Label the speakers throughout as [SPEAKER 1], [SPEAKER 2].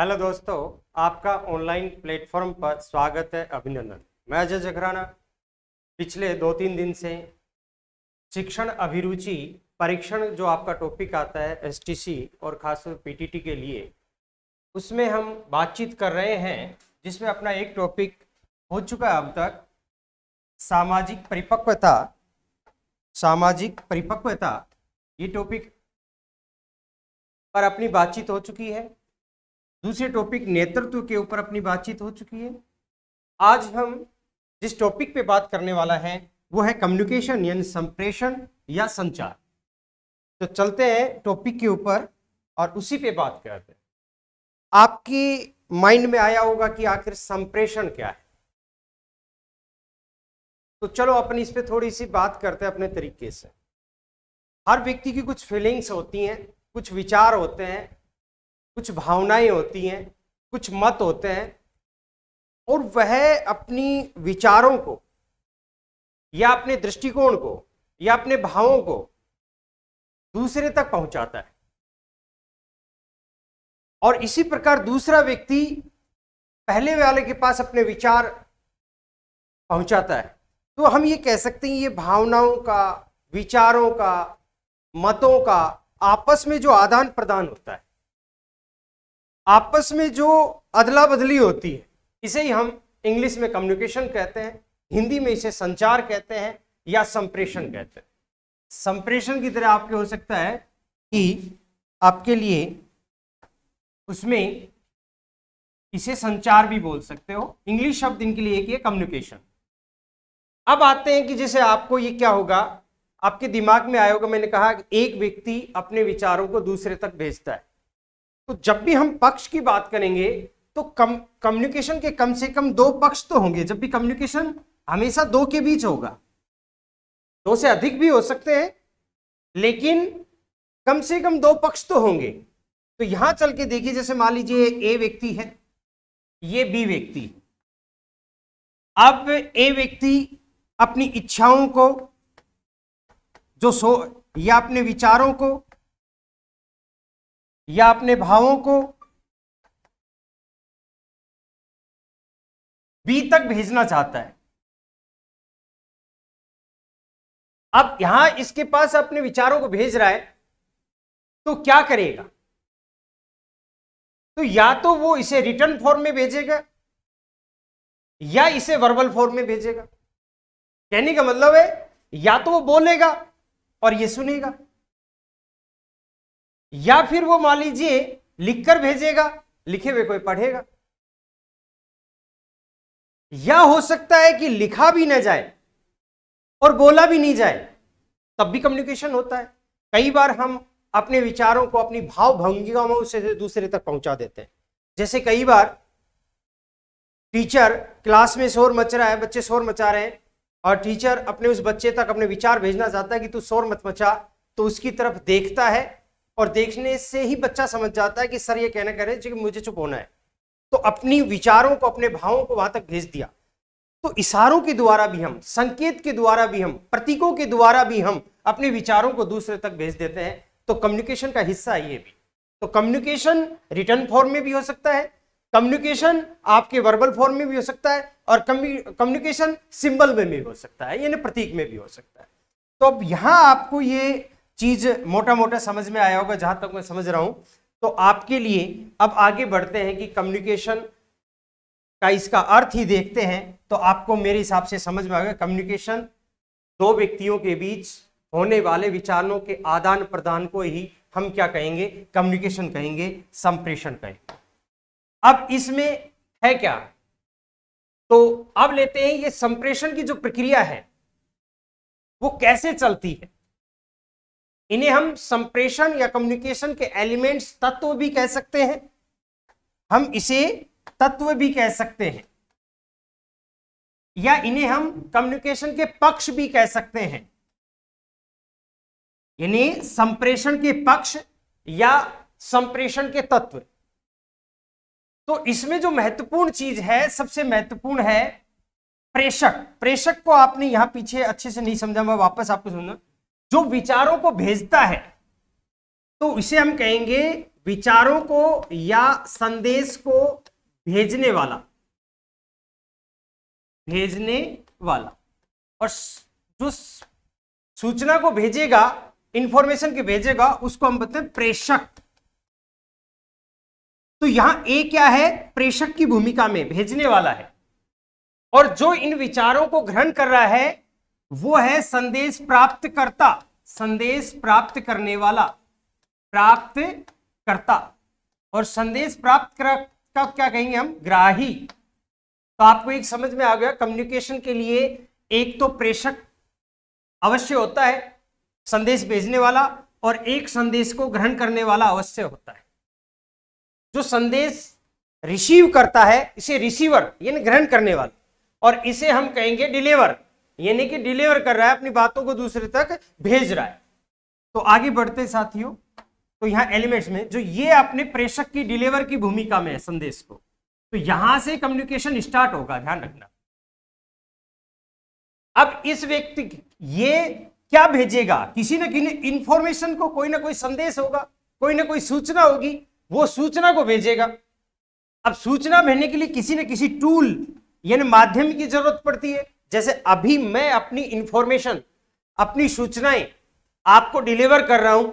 [SPEAKER 1] hello दोस्तों आपका online platform पर स्वागत है अभिनंदन मैं अजय जखराना पिछले दो तीन दिन से शिक्षण अभिरुचि परीक्षण जो आपका टॉपिक आता है एसटीसी और खासकर पीटीटी के लिए उसमें हम बातचीत कर रहे हैं जिसमें अपना एक टॉपिक हो चुका है अब तक सामाजिक परिपक्वता सामाजिक परिपक्वता ये टॉपिक पर अपनी बातचीत हो चुकी है दूसरे टॉपिक नेतृत्व के ऊपर अपनी बातचीत हो चुकी है आज हम जिस टॉपिक पे बात करने वाला है वो है कम्युनिकेशन यानी संप्रेषण या संचार तो चलते हैं टॉपिक के ऊपर और उसी पे बात करते हैं आपकी माइंड में आया होगा कि आखिर संप्रेषण क्या है तो चलो अपन इस पे थोड़ी सी बात करते हैं अपने तरीके से हर व्यक्ति की कुछ फीलिंग्स होती हैं कुछ विचार होते हैं कुछ भावनाएं होती हैं कुछ मत होते हैं और वह अपनी विचारों को या अपने दृष्टिकोण को या अपने भावों को दूसरे तक पहुंचाता है और इसी प्रकार दूसरा व्यक्ति पहले वाले के पास अपने विचार पहुंचाता है तो हम ये कह सकते हैं ये भावनाओं का विचारों का मतों का आपस में जो आदान प्रदान होता है आपस में जो अदला बदली होती है इसे ही हम इंग्लिश में कम्युनिकेशन कहते हैं हिंदी में इसे संचार कहते हैं या संप्रेषण कहते हैं संप्रेषण की तरह आपके हो सकता है कि आपके लिए उसमें इसे संचार भी बोल सकते हो इंग्लिश शब्द इनके लिए एक कम्युनिकेशन अब आते हैं कि जैसे आपको ये क्या होगा आपके दिमाग में आया होगा मैंने कहा एक व्यक्ति अपने विचारों को दूसरे तक भेजता है तो जब भी हम पक्ष की बात करेंगे तो कम कम्युनिकेशन के कम से कम दो पक्ष तो होंगे जब भी कम्युनिकेशन हमेशा दो के बीच होगा दो से अधिक भी हो सकते हैं लेकिन कम से कम दो पक्ष तो होंगे तो यहां चल के देखिए जैसे मान लीजिए ए व्यक्ति है ये बी व्यक्ति अब ए व्यक्ति अपनी इच्छाओं को जो सो या अपने विचारों को या अपने भावों
[SPEAKER 2] को बी तक भेजना चाहता है अब यहां इसके
[SPEAKER 1] पास अपने विचारों को भेज रहा है तो क्या करेगा तो या तो वो इसे रिटर्न फॉर्म में भेजेगा या इसे वर्बल फॉर्म में भेजेगा कहने का मतलब है या तो वो बोलेगा और ये सुनेगा या फिर वो मान लीजिए लिखकर भेजेगा लिखे हुए कोई पढ़ेगा या हो सकता है कि लिखा भी ना जाए और बोला भी नहीं जाए तब भी कम्युनिकेशन होता है कई बार हम अपने विचारों को अपनी भाव भंगिकाओं उसे दूसरे तक पहुंचा देते हैं जैसे कई बार टीचर क्लास में शोर मच रहा है बच्चे शोर मचा रहे हैं और टीचर अपने उस बच्चे तक अपने विचार भेजना चाहता है कि तू शोर मत मचा तो उसकी तरफ देखता है और देखने से ही बच्चा समझ जाता है कि सर ये कहना कह रहे कि मुझे चुप होना है तो अपनी विचारों को अपने भावों को वहां तक भेज दिया तो इशारों के द्वारा भी हम संकेत के द्वारा भी हम प्रतीकों के द्वारा भी हम अपने विचारों को दूसरे तक भेज देते हैं तो कम्युनिकेशन का हिस्सा ये भी तो कम्युनिकेशन रिटर्न फॉर्म में भी हो सकता है कम्युनिकेशन आपके वर्बल फॉर्म में भी हो सकता है और कम्युनिकेशन सिंबल में भी हो सकता है यानी प्रतीक में भी हो सकता है तो अब यहां आपको ये चीज मोटा मोटा समझ में आया होगा जहां तक मैं समझ रहा हूं तो आपके लिए अब आगे बढ़ते हैं कि कम्युनिकेशन का इसका अर्थ ही देखते हैं तो आपको मेरे हिसाब से समझ में आएगा कम्युनिकेशन दो व्यक्तियों के बीच होने वाले विचारों के आदान प्रदान को ही हम क्या कहेंगे कम्युनिकेशन कहेंगे संप्रेषण कहेंगे अब इसमें है क्या तो अब लेते हैं ये संप्रेषण की जो प्रक्रिया है वो कैसे चलती है इन्हें हम संप्रेषण या कम्युनिकेशन के एलिमेंट्स तत्व भी कह सकते हैं हम इसे तत्व भी कह सकते हैं या इन्हें हम कम्युनिकेशन के पक्ष भी कह सकते हैं यानी संप्रेषण के पक्ष या संप्रेषण के तत्व तो इसमें जो महत्वपूर्ण चीज है सबसे महत्वपूर्ण है प्रेषक प्रेषक को आपने यहां पीछे अच्छे से नहीं समझा मैं वापस आपको सुनना जो विचारों को भेजता है तो इसे हम कहेंगे विचारों को या संदेश को भेजने वाला भेजने वाला और जो सूचना को भेजेगा इंफॉर्मेशन के भेजेगा उसको हम बताते हैं प्रेषक तो यहां ए क्या है प्रेषक की भूमिका में भेजने वाला है और जो इन विचारों को ग्रहण कर रहा है वो है संदेश प्राप्त करता संदेश प्राप्त करने वाला प्राप्त करता और संदेश प्राप्त कर, का क्या कहेंगे हम ग्राही तो आपको एक समझ में आ गया कम्युनिकेशन के लिए एक तो प्रेषक अवश्य होता है संदेश भेजने वाला और एक संदेश को ग्रहण करने वाला अवश्य होता है जो संदेश रिसीव करता है इसे रिसीवर यानी ग्रहण करने वाला और इसे हम कहेंगे डिलीवर यानी कि डिलीवर कर रहा है अपनी बातों को दूसरे तक भेज रहा है तो आगे बढ़ते साथियों तो यहां एलिमेंट्स में जो ये अपने प्रेषक की डिलीवर की भूमिका में है संदेश को तो यहां से कम्युनिकेशन स्टार्ट होगा ध्यान रखना अब इस व्यक्ति ये क्या भेजेगा किसी ना किसी इंफॉर्मेशन को कोई ना कोई संदेश होगा कोई ना कोई सूचना होगी वो सूचना को भेजेगा अब सूचना भेजने के लिए किसी न किसी टूल यानी माध्यम की जरूरत पड़ती है जैसे अभी मैं अपनी इंफॉर्मेशन अपनी सूचनाएं आपको डिलीवर कर रहा हूं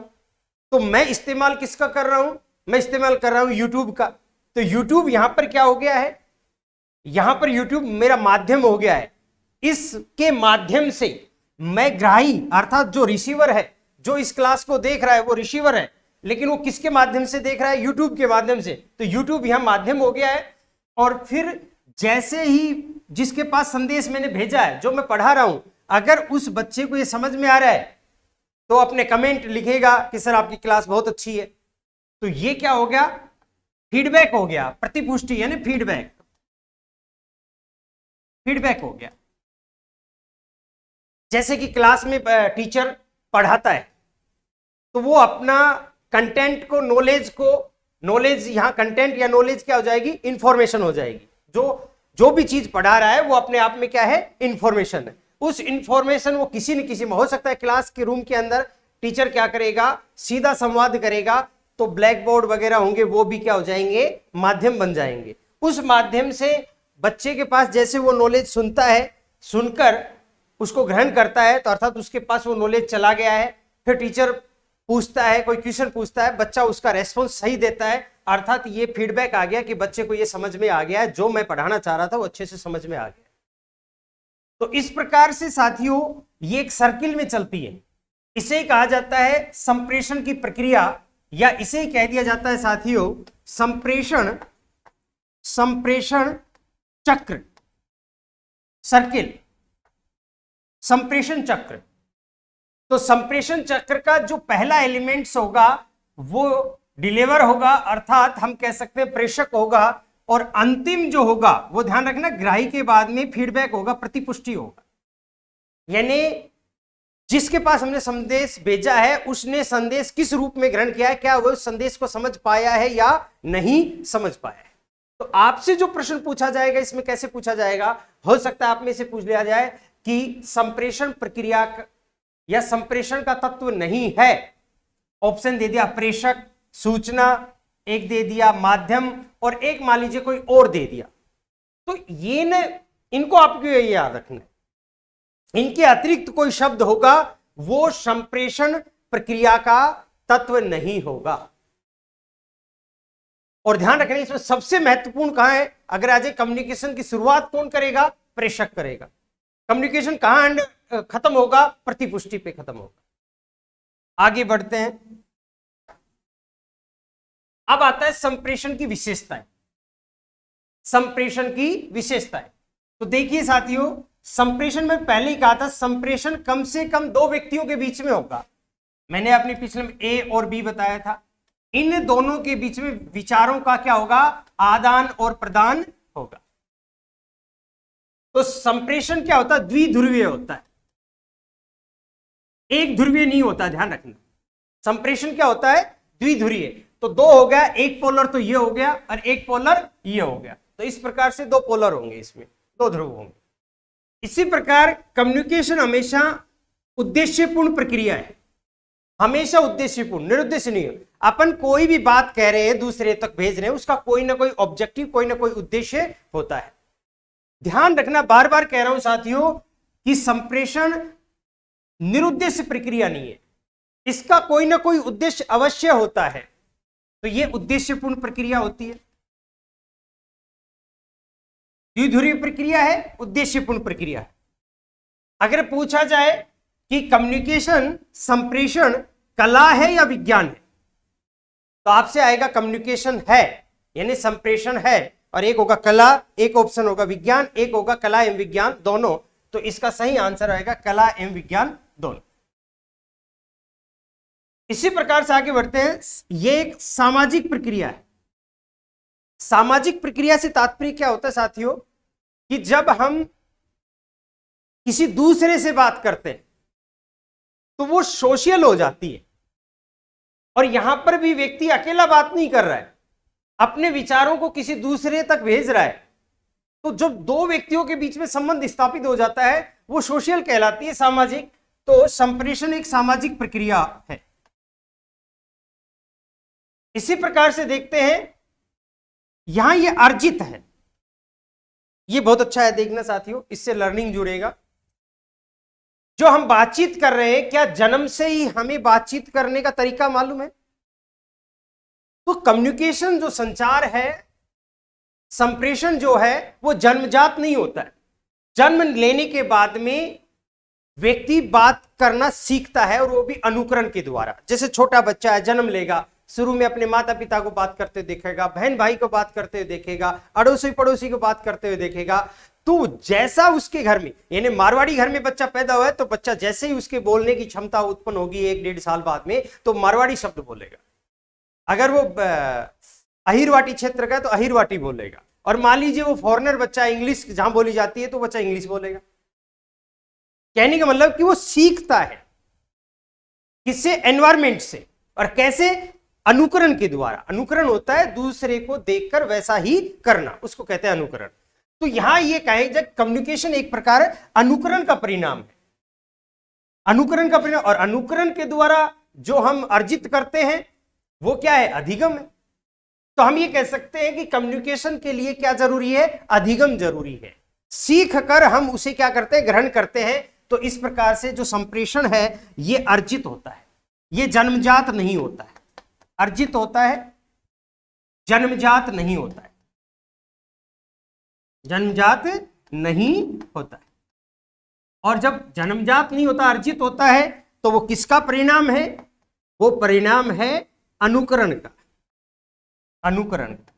[SPEAKER 1] तो मैं इस्तेमाल किसका कर रहा हूं मैं इस्तेमाल कर रहा हूं यूट्यूब का तो यूट्यूब यहां पर क्या हो गया है यहां पर यूट्यूब मेरा माध्यम हो गया है इसके माध्यम से मैं ग्राही अर्थात जो रिसीवर है जो इस क्लास को देख रहा है वो रिसीवर है लेकिन वो किसके माध्यम से देख रहा है यूट्यूब के माध्यम से तो यूट्यूब यहां माध्यम हो गया है और फिर जैसे ही जिसके पास संदेश मैंने भेजा है जो मैं पढ़ा रहा हूं अगर उस बच्चे को ये समझ में आ रहा है तो अपने कमेंट लिखेगा कि सर आपकी क्लास बहुत अच्छी है तो ये क्या हो गया फीडबैक हो गया प्रतिपुष्टि यानी फीडबैक फीडबैक हो गया जैसे कि क्लास में टीचर पढ़ाता है तो वो अपना कंटेंट को नॉलेज को नॉलेज यहां कंटेंट या नॉलेज क्या हो जाएगी इंफॉर्मेशन हो जाएगी जो जो भी चीज पढ़ा रहा है वो अपने आप में क्या है इंफॉर्मेशन है उस इंफॉर्मेशन वो किसी न किसी में हो सकता है क्लास के रूम के अंदर टीचर क्या करेगा सीधा संवाद करेगा तो ब्लैक बोर्ड वगैरह होंगे वो भी क्या हो जाएंगे माध्यम बन जाएंगे उस माध्यम से बच्चे के पास जैसे वो नॉलेज सुनता है सुनकर उसको ग्रहण करता है तो अर्थात उसके पास वो नॉलेज चला गया है फिर टीचर पूछता है कोई क्वेश्चन पूछता है बच्चा उसका रेस्पॉन्स सही देता है अर्थात ये फीडबैक आ गया कि बच्चे को ये समझ में आ गया है जो मैं पढ़ाना चाह रहा था वो अच्छे से समझ में आ गया तो इस प्रकार से साथियों ये एक सर्किल में चलती है इसे कहा जाता है संप्रेषण की प्रक्रिया या इसे कह दिया जाता है साथियों संप्रेषण संप्रेषण चक्र सर्किल संप्रेषण चक्र तो संप्रेषण चक्र का जो पहला एलिमेंट्स होगा वो डिलीवर होगा अर्थात हम कह सकते हैं प्रेषक होगा और अंतिम जो होगा वो ध्यान रखना ग्राही के बाद में फीडबैक होगा प्रतिपुष्टि होगा यानी जिसके पास हमने संदेश भेजा है उसने संदेश किस रूप में ग्रहण किया है क्या वह उस संदेश को समझ पाया है या नहीं समझ पाया है तो आपसे जो प्रश्न पूछा जाएगा इसमें कैसे पूछा जाएगा हो सकता है आप में से पूछ लिया जाए कि संप्रेषण प्रक्रिया या संप्रेषण का तत्व नहीं है ऑप्शन दे दिया प्रेषक सूचना एक दे दिया माध्यम और एक मान लीजिए कोई और दे दिया तो ये न इनको आपको ये याद रखना है इनके अतिरिक्त कोई शब्द होगा वो संप्रेषण प्रक्रिया का तत्व नहीं होगा और ध्यान रखना इसमें सबसे महत्वपूर्ण कहां है अगर आज कम्युनिकेशन की शुरुआत कौन करेगा प्रेषक करेगा कम्युनिकेशन कहां खत्म होगा प्रतिपुष्टि पे खत्म होगा आगे बढ़ते हैं अब आता है संप्रेषण की विशेषताएं संप्रेषण की विशेषताएं तो देखिए साथियों संप्रेषण में पहले ही कहा था संप्रेषण कम से कम दो व्यक्तियों के बीच में होगा मैंने अपने पिछले में ए और बी बताया था इन दोनों के बीच में विचारों का क्या होगा आदान और प्रदान होगा तो संप्रेषण क्या होता है द्विध्रुवीय होता है एक ध्रुवीय नहीं होता ध्यान रखना संप्रेषण क्या होता है द्विध्रुवीय तो दो हो गया एक पोलर तो ये हो गया और एक पोलर ये हो गया तो इस प्रकार से दो पोलर होंगे इसमें दो ध्रुव होंगे इसी प्रकार कम्युनिकेशन हमेशा उद्देश्यपूर्ण प्रक्रिया है हमेशा उद्देश्यपूर्ण निरुद्देश्य नहीं अपन कोई भी बात कह रहे हैं दूसरे तक भेज रहे हैं उसका कोई ना कोई ऑब्जेक्टिव कोई ना कोई उद्देश्य होता है ध्यान रखना बार बार कह रहा हूं साथियों कि संप्रेषण निरुद्देश्य प्रक्रिया नहीं है इसका कोई ना कोई उद्देश्य अवश्य होता है तो यह उद्देश्यपूर्ण
[SPEAKER 2] प्रक्रिया होती है द्विधुरी प्रक्रिया है
[SPEAKER 1] उद्देश्यपूर्ण प्रक्रिया है अगर पूछा जाए कि कम्युनिकेशन संप्रेषण कला है या विज्ञान है तो आपसे आएगा कम्युनिकेशन है यानी संप्रेषण है और एक होगा कला एक ऑप्शन होगा विज्ञान एक होगा कला एवं विज्ञान दोनों तो इसका सही आंसर आएगा कला एवं विज्ञान दोनों इसी प्रकार से आगे बढ़ते हैं यह एक सामाजिक प्रक्रिया है सामाजिक प्रक्रिया से तात्पर्य क्या होता है साथियों कि जब हम किसी दूसरे से बात करते हैं तो वो सोशल हो जाती है और यहां पर भी व्यक्ति अकेला बात नहीं कर रहा है अपने विचारों को किसी दूसरे तक भेज रहा है तो जब दो व्यक्तियों के बीच में संबंध स्थापित हो जाता है वो सोशल कहलाती है सामाजिक तो संप्रेषण एक सामाजिक प्रक्रिया है इसी प्रकार से देखते हैं यहां ये अर्जित है ये बहुत अच्छा है देखना साथियों इससे लर्निंग जुड़ेगा जो हम बातचीत कर रहे हैं क्या जन्म से ही हमें बातचीत करने का तरीका मालूम है तो कम्युनिकेशन जो संचार है संप्रेषण जो है वो जन्मजात नहीं होता है जन्म लेने के बाद में व्यक्ति बात करना सीखता है और वो भी अनुकरण के द्वारा जैसे छोटा बच्चा है जन्म लेगा शुरू में अपने माता पिता को बात करते हुए देखेगा बहन भाई को बात करते हुए देखेगा अड़ोसी पड़ोसी को बात करते हुए देखेगा तो जैसा उसके घर में यानी मारवाड़ी घर में बच्चा पैदा हुआ है तो बच्चा जैसे ही उसके बोलने की क्षमता उत्पन्न होगी एक डेढ़ साल बाद में तो मारवाड़ी शब्द बोलेगा अगर वो अहिरवाटी क्षेत्र का है तो अहिरवाटी बोलेगा और मान लीजिए वो फॉरनर बच्चा इंग्लिश जहां बोली जाती है तो बच्चा इंग्लिश बोलेगा कहने का मतलब कि वो सीखता है किससे एनवायरमेंट से और कैसे अनुकरण के द्वारा अनुकरण होता है दूसरे को देखकर वैसा ही करना उसको कहते हैं अनुकरण तो यहां ये कहें जब कम्युनिकेशन एक प्रकार अनुकरण का परिणाम है अनुकरण का परिणाम और अनुकरण के द्वारा जो हम अर्जित करते हैं वो क्या है अधिगम है तो हम ये कह सकते हैं कि कम्युनिकेशन के लिए क्या जरूरी है अधिगम जरूरी है सीख कर हम उसे क्या करते हैं ग्रहण करते हैं तो इस प्रकार से जो संप्रेषण है ये अर्जित होता है ये जन्मजात नहीं होता है अर्जित होता है जन्मजात नहीं होता है जन्मजात नहीं होता है और जब जन्मजात नहीं होता अर्जित होता है तो वो किसका परिणाम है वो परिणाम है अनुकरण का अनुकरण का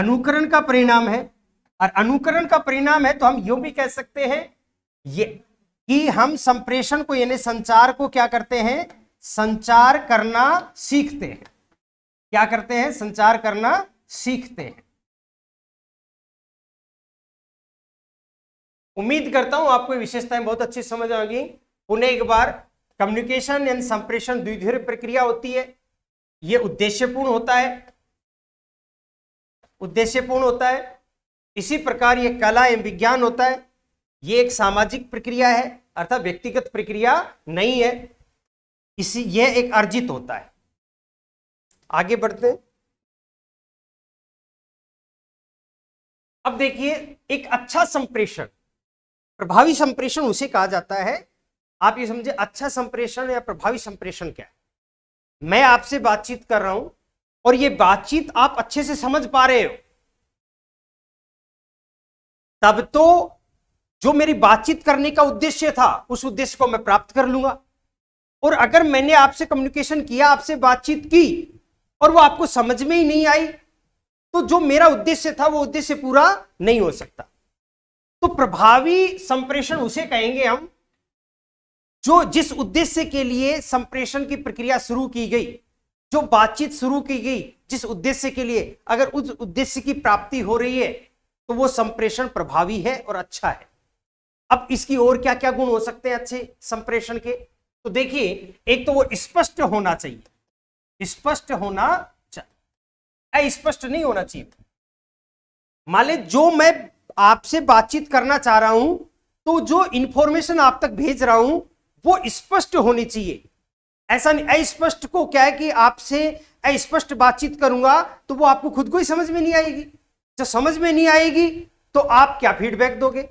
[SPEAKER 1] अनुकरण का परिणाम है और अनुकरण का परिणाम है तो हम यू भी कह सकते हैं ये कि हम संप्रेषण को यानी संचार को क्या करते हैं संचार करना सीखते हैं क्या करते हैं संचार
[SPEAKER 2] करना सीखते हैं
[SPEAKER 1] उम्मीद करता हूं आपको विशेषताएं बहुत अच्छी समझ आ पुनः एक बार कम्युनिकेशन एंड संप्रेषण द्विधीय प्रक्रिया होती है यह उद्देश्यपूर्ण होता है उद्देश्यपूर्ण होता है इसी प्रकार यह कला एवं विज्ञान होता है ये एक सामाजिक प्रक्रिया है अर्थात व्यक्तिगत प्रक्रिया नहीं है इसी यह एक अर्जित होता है आगे बढ़ते हैं
[SPEAKER 2] अब देखिए एक अच्छा संप्रेषण
[SPEAKER 1] प्रभावी संप्रेषण उसे कहा जाता है आप ये समझे अच्छा संप्रेषण या प्रभावी संप्रेषण क्या है मैं आपसे बातचीत कर रहा हूं और ये बातचीत आप अच्छे से समझ पा रहे हो तब तो जो मेरी बातचीत करने का उद्देश्य था उस उद्देश्य को मैं प्राप्त कर लूंगा और अगर मैंने आपसे कम्युनिकेशन किया आपसे बातचीत की और वो आपको समझ में ही नहीं आई तो जो मेरा उद्देश्य था वो उद्देश्य पूरा नहीं हो सकता तो प्रभावी संप्रेषण उसे कहेंगे हम जो जिस उद्देश्य के लिए संप्रेषण की प्रक्रिया शुरू की गई जो बातचीत शुरू की गई जिस उद्देश्य के लिए अगर उस उद्देश्य की प्राप्ति हो रही है तो वो संप्रेषण प्रभावी है और अच्छा है अब इसकी और क्या क्या गुण हो सकते हैं अच्छे संप्रेषण के तो देखिए एक तो वो स्पष्ट होना चाहिए स्पष्ट होना चाहिए स्पष्ट नहीं होना चाहिए मान ली जो मैं आपसे बातचीत करना चाह रहा हूं तो जो इंफॉर्मेशन आप तक भेज रहा हूं वो स्पष्ट होनी चाहिए ऐसा नहीं अस्पष्ट को क्या है कि आपसे अस्पष्ट बातचीत करूंगा तो वो आपको खुद को ही समझ में नहीं आएगी जब समझ में नहीं आएगी तो आप क्या फीडबैक दोगे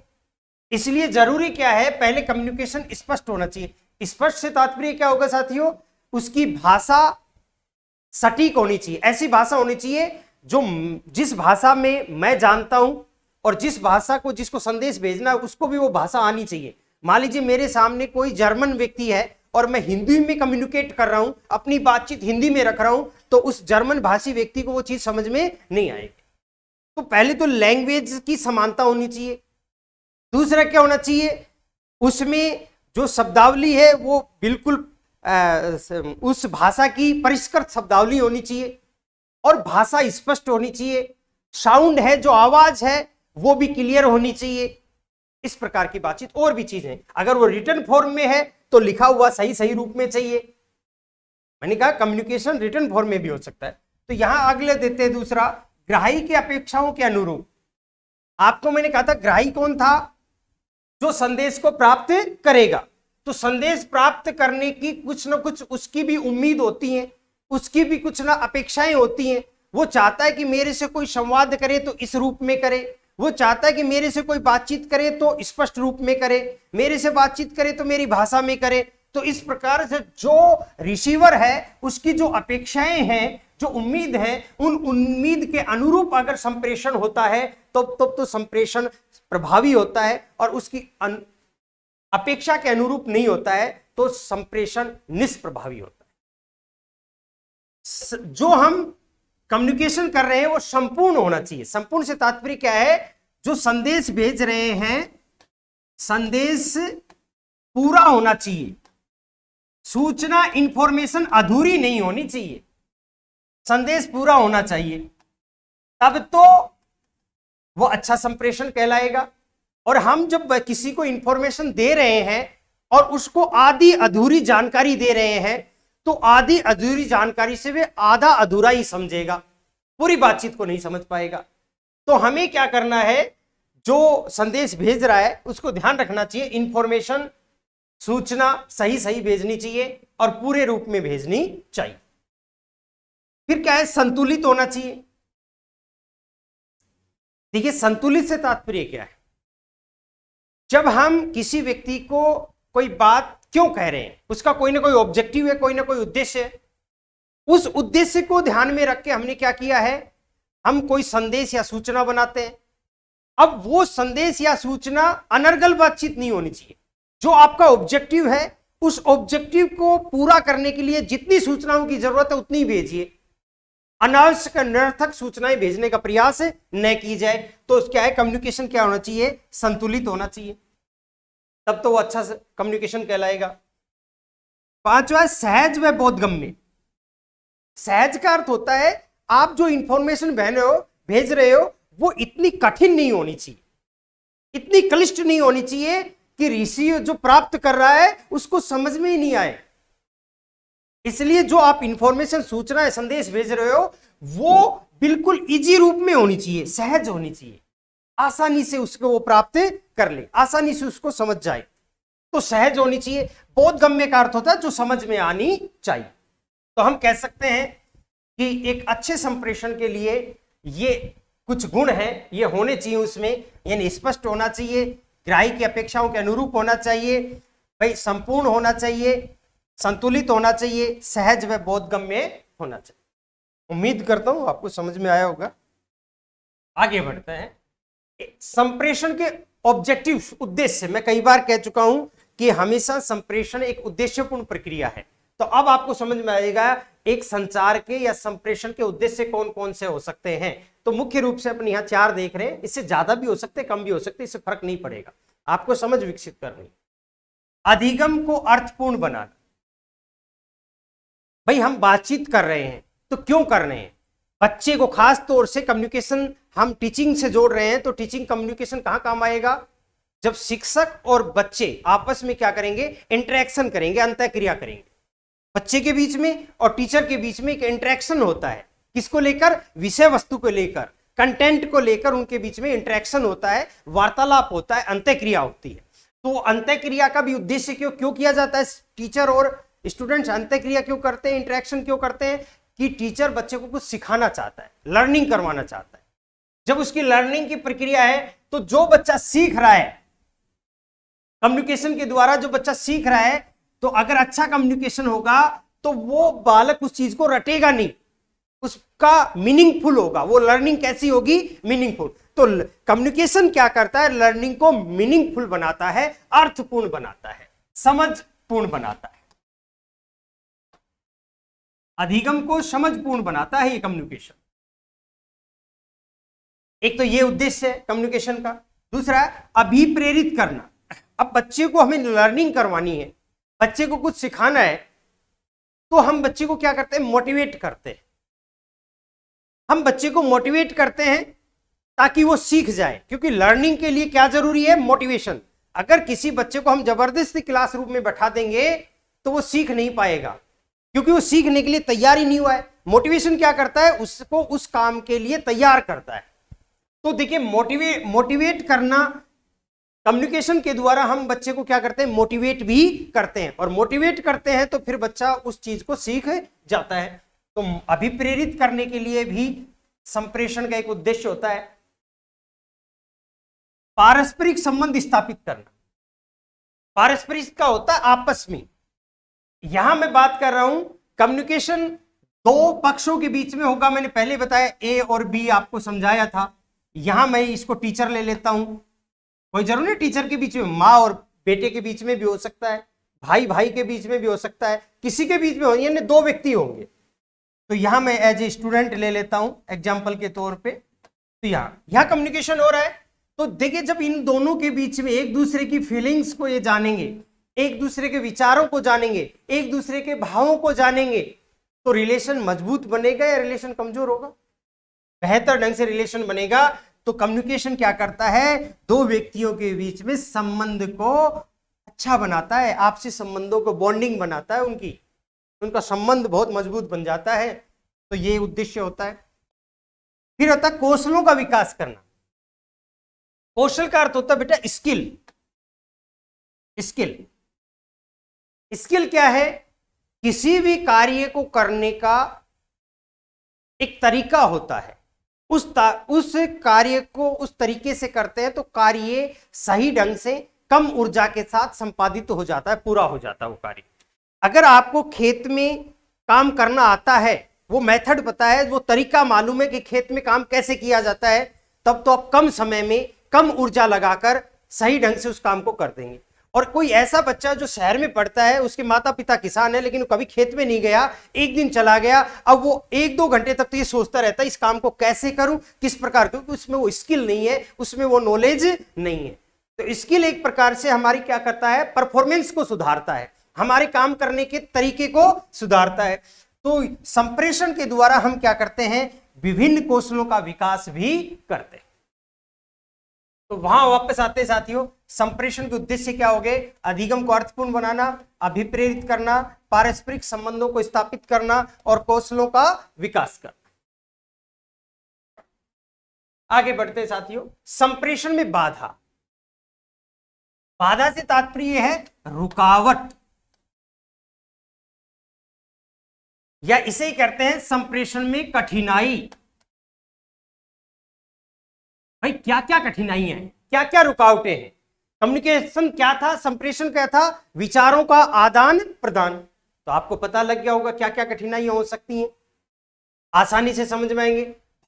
[SPEAKER 1] इसलिए जरूरी क्या है पहले कम्युनिकेशन स्पष्ट होना चाहिए स्पष्ट से तात्पर्य क्या होगा साथियों उसकी भाषा सटीक होनी चाहिए ऐसी भाषा होनी चाहिए जो जिस भाषा में मैं जानता हूं और जिस भाषा को जिसको संदेश भेजना है उसको भी वो भाषा आनी चाहिए मान लीजिए मेरे सामने कोई जर्मन व्यक्ति है और मैं हिंदी में कम्युनिकेट कर रहा हूं अपनी बातचीत हिंदी में रख रहा हूं तो उस जर्मन भाषी व्यक्ति को वो चीज समझ में नहीं आएगी तो पहले तो लैंग्वेज की समानता होनी चाहिए दूसरा क्या होना चाहिए उसमें जो शब्दावली है वो बिल्कुल उस भाषा की परिष्कृत शब्दावली होनी चाहिए और भाषा स्पष्ट होनी चाहिए साउंड है जो आवाज है वो भी क्लियर होनी चाहिए इस प्रकार की बातचीत और भी चीजें अगर वो रिटर्न फॉर्म में है तो लिखा हुआ सही सही रूप में चाहिए मैंने कहा कम्युनिकेशन रिटर्न फॉर्म में भी हो सकता है तो यहां अगले देते हैं दूसरा ग्राही की अपेक्षाओं के अनुरूप आपको मैंने कहा था ग्राही कौन था जो संदेश को प्राप्त करेगा तो संदेश प्राप्त करने की कुछ ना कुछ उसकी भी उम्मीद होती है उसकी भी कुछ ना अपेक्षाएं होती हैं वो चाहता है कि मेरे से कोई संवाद करे तो इस रूप में करे वो चाहता है कि मेरे से कोई बातचीत करे तो स्पष्ट रूप में करे मेरे से बातचीत करे तो मेरी भाषा में करे तो इस प्रकार से जो रिसीवर है उसकी जो अपेक्षाएं हैं जो उम्मीद है उन उम्मीद के अनुरूप अगर संप्रेषण होता है तो तो, तो संप्रेषण प्रभावी होता है और उसकी अपेक्षा के अनुरूप नहीं होता है तो संप्रेषण निष्प्रभावी होता है जो हम कम्युनिकेशन कर रहे हैं वो संपूर्ण होना चाहिए संपूर्ण से तात्पर्य क्या है जो संदेश भेज रहे हैं संदेश पूरा होना चाहिए सूचना इंफॉर्मेशन अधूरी नहीं होनी चाहिए संदेश पूरा होना चाहिए तब तो वो अच्छा संप्रेषण कहलाएगा और हम जब किसी को इंफॉर्मेशन दे रहे हैं और उसको आधी अधूरी जानकारी दे रहे हैं तो आधी अधूरी जानकारी से वे आधा अधूरा ही समझेगा पूरी बातचीत को नहीं समझ पाएगा तो हमें क्या करना है जो संदेश भेज रहा है उसको ध्यान रखना चाहिए इंफॉर्मेशन सूचना सही सही भेजनी चाहिए और पूरे रूप में भेजनी चाहिए फिर क्या है संतुलित होना चाहिए देखिए संतुलित से तात्पर्य क्या है जब हम किसी व्यक्ति को कोई बात क्यों कह रहे हैं उसका कोई ना कोई ऑब्जेक्टिव है कोई ना कोई उद्देश्य है उस उद्देश्य को ध्यान में रख के हमने क्या किया है हम कोई संदेश या सूचना बनाते हैं अब वो संदेश या सूचना अनर्गल बातचीत नहीं होनी चाहिए जो आपका ऑब्जेक्टिव है उस ऑब्जेक्टिव को पूरा करने के लिए जितनी सूचनाओं की जरूरत है उतनी भेजिए अनावश्यक निरर्थक सूचनाएं भेजने का प्रयास न की जाए तो क्या है कम्युनिकेशन क्या होना चाहिए संतुलित होना चाहिए तब तो वो अच्छा कम्युनिकेशन कहलाएगा पांचवा सहज व बोधगम्य सहज का अर्थ होता है आप जो इंफॉर्मेशन बहन हो भेज रहे हो वो इतनी कठिन नहीं होनी चाहिए इतनी क्लिष्ट नहीं होनी चाहिए कि ऋषि जो प्राप्त कर रहा है उसको समझ में ही नहीं आए इसलिए जो आप इंफॉर्मेशन सूचना या संदेश भेज रहे हो वो बिल्कुल इजी रूप में होनी चाहिए सहज होनी चाहिए आसानी से उसको वो प्राप्त कर ले आसानी से उसको समझ जाए तो सहज होनी चाहिए बहुत गम्य का अर्थ होता है जो समझ में आनी चाहिए तो हम कह सकते हैं कि एक अच्छे संप्रेषण के लिए ये कुछ गुण हैं ये होने चाहिए उसमें यानी स्पष्ट होना चाहिए ग्राही की अपेक्षाओं के अनुरूप होना चाहिए भाई संपूर्ण होना चाहिए संतुलित होना चाहिए सहज व बोधगम्य होना चाहिए उम्मीद करता हूं आपको समझ में आया होगा आगे बढ़ते हैं संप्रेषण के ऑब्जेक्टिव उद्देश्य मैं कई बार कह चुका हूं कि हमेशा संप्रेषण एक उद्देश्यपूर्ण प्रक्रिया है तो अब आपको समझ में आएगा एक संचार के या संप्रेषण के उद्देश्य कौन कौन से हो सकते हैं तो मुख्य रूप से अपने यहां चार देख रहे हैं इससे ज्यादा भी हो सकते कम भी हो सकते इससे फर्क नहीं पड़ेगा आपको समझ विकसित करनी अधिगम को अर्थपूर्ण बनाना भाई हम बातचीत कर रहे हैं तो क्यों कर रहे हैं बच्चे को खास तौर से कम्युनिकेशन हम टीचिंग से जोड़ रहे हैं तो टीचिंग कम्युनिकेशन कहाँ काम आएगा जब शिक्षक और बच्चे आपस में क्या करेंगे इंटरेक्शन करेंगे अंत क्रिया करेंगे बच्चे के बीच में और टीचर के बीच में एक इंटरेक्शन होता है किसको लेकर विषय वस्तु को लेकर कंटेंट को लेकर उनके बीच में इंटरेक्शन होता है वार्तालाप होता है अंत्यक्रिया होती है तो अंत्यक्रिया का भी उद्देश्य क्यों क्यों किया जाता है टीचर और स्टूडेंट्स अंत्यक्रिया क्यों करते हैं इंटरेक्शन क्यों करते हैं कि टीचर बच्चे को कुछ सिखाना चाहता है लर्निंग करवाना चाहता है जब उसकी लर्निंग की प्रक्रिया है तो जो बच्चा सीख रहा है कम्युनिकेशन के द्वारा जो बच्चा सीख रहा है तो अगर अच्छा कम्युनिकेशन होगा तो वो बालक उस चीज को रटेगा नहीं उसका मीनिंगफुल होगा वो लर्निंग कैसी होगी मीनिंगफुल तो कम्युनिकेशन क्या करता है लर्निंग को मीनिंगफुल बनाता है अर्थपूर्ण बनाता है समझपूर्ण बनाता है अधिगम को समझपूर्ण बनाता है ये कम्युनिकेशन एक तो ये उद्देश्य है कम्युनिकेशन का दूसरा अभिप्रेरित करना अब बच्चे को हमें लर्निंग करवानी है बच्चे को कुछ सिखाना है तो हम बच्चे को क्या करते हैं मोटिवेट करते हैं हम बच्चे को मोटिवेट करते हैं ताकि वो सीख जाए क्योंकि लर्निंग के लिए क्या जरूरी है मोटिवेशन अगर किसी बच्चे को हम जबरदस्ती क्लासरूम में बैठा देंगे तो वो सीख नहीं पाएगा क्योंकि वो सीखने के लिए तैयार ही नहीं हुआ है मोटिवेशन क्या करता है उसको उस काम के लिए तैयार करता है तो देखिए मोटिवेट मोटिवेट करना कम्युनिकेशन के द्वारा हम बच्चे को क्या करते हैं मोटिवेट भी करते हैं और मोटिवेट करते हैं तो फिर बच्चा उस चीज को सीख जाता है तो अभिप्रेरित करने के लिए भी संप्रेषण का एक उद्देश्य होता है पारस्परिक संबंध स्थापित करना पारस्परिक का होता है आपस में यहां मैं बात कर रहा हूं कम्युनिकेशन दो पक्षों के बीच में होगा मैंने पहले बताया ए और बी आपको समझाया था यहां मैं इसको टीचर ले लेता हूं कोई जरूर टीचर के बीच में माँ और बेटे के बीच में भी हो सकता है भाई भाई के बीच में भी हो सकता है किसी के बीच में हो यानी दो व्यक्ति होंगे तो यहां मैं एज ए स्टूडेंट ले लेता हूं एग्जाम्पल के तौर पर तो यहाँ यहां कम्युनिकेशन हो रहा है तो देखिए जब इन दोनों के बीच में एक दूसरे की फीलिंग्स को ये जानेंगे एक दूसरे के विचारों को जानेंगे एक दूसरे के भावों को जानेंगे तो रिलेशन मजबूत बनेगा या रिलेशन कमजोर होगा बेहतर ढंग से रिलेशन बनेगा तो कम्युनिकेशन क्या करता है दो व्यक्तियों के बीच में संबंध को अच्छा बनाता है आपसी संबंधों को बॉन्डिंग बनाता है उनकी उनका संबंध बहुत मजबूत बन जाता है तो ये उद्देश्य होता है फिर होता है कौशलों का विकास करना कौशल का अर्थ होता है बेटा स्किल स्किल स्किल क्या है किसी भी कार्य को करने का एक तरीका होता है उस उस कार्य को उस तरीके से करते हैं तो कार्य सही ढंग से कम ऊर्जा के साथ संपादित तो हो जाता है पूरा हो जाता है वो कार्य अगर आपको खेत में काम करना आता है वो मेथड पता है वो तरीका मालूम है कि खेत में काम कैसे किया जाता है तब तो आप कम समय में कम ऊर्जा लगाकर सही ढंग से उस काम को कर देंगे और कोई ऐसा बच्चा जो शहर में पढ़ता है उसके माता पिता किसान है लेकिन वो कभी खेत में नहीं गया एक दिन चला गया अब वो एक दो घंटे तक तो ये सोचता रहता है इस काम को कैसे करूं किस प्रकार क्योंकि उसमें वो स्किल नहीं है उसमें वो नॉलेज नहीं है तो स्किल एक प्रकार से हमारी क्या करता है परफॉर्मेंस को सुधारता है हमारे काम करने के तरीके को सुधारता है तो संप्रेषण के द्वारा हम क्या करते हैं विभिन्न कौशलों का विकास भी करते हैं तो वहां वापस आते साथियों संप्रेषण के उद्देश्य क्या हो गए अधिगम को अर्थपूर्ण बनाना अभिप्रेरित करना पारस्परिक संबंधों को स्थापित करना और कौशलों का विकास करना आगे बढ़ते साथियों संप्रेषण में बाधा
[SPEAKER 2] बाधा से तात्पर्य है रुकावट या इसे ही कहते हैं संप्रेषण में कठिनाई
[SPEAKER 1] भाई क्या क्या कठिनाई है क्या क्या रुकावटें हैं कम्युनिकेशन क्या था संप्रेषण क्या था विचारों का आदान प्रदान तो आपको पता लग गया होगा क्या क्या कठिनाइयां हो सकती हैं आसानी से समझ में आएंगे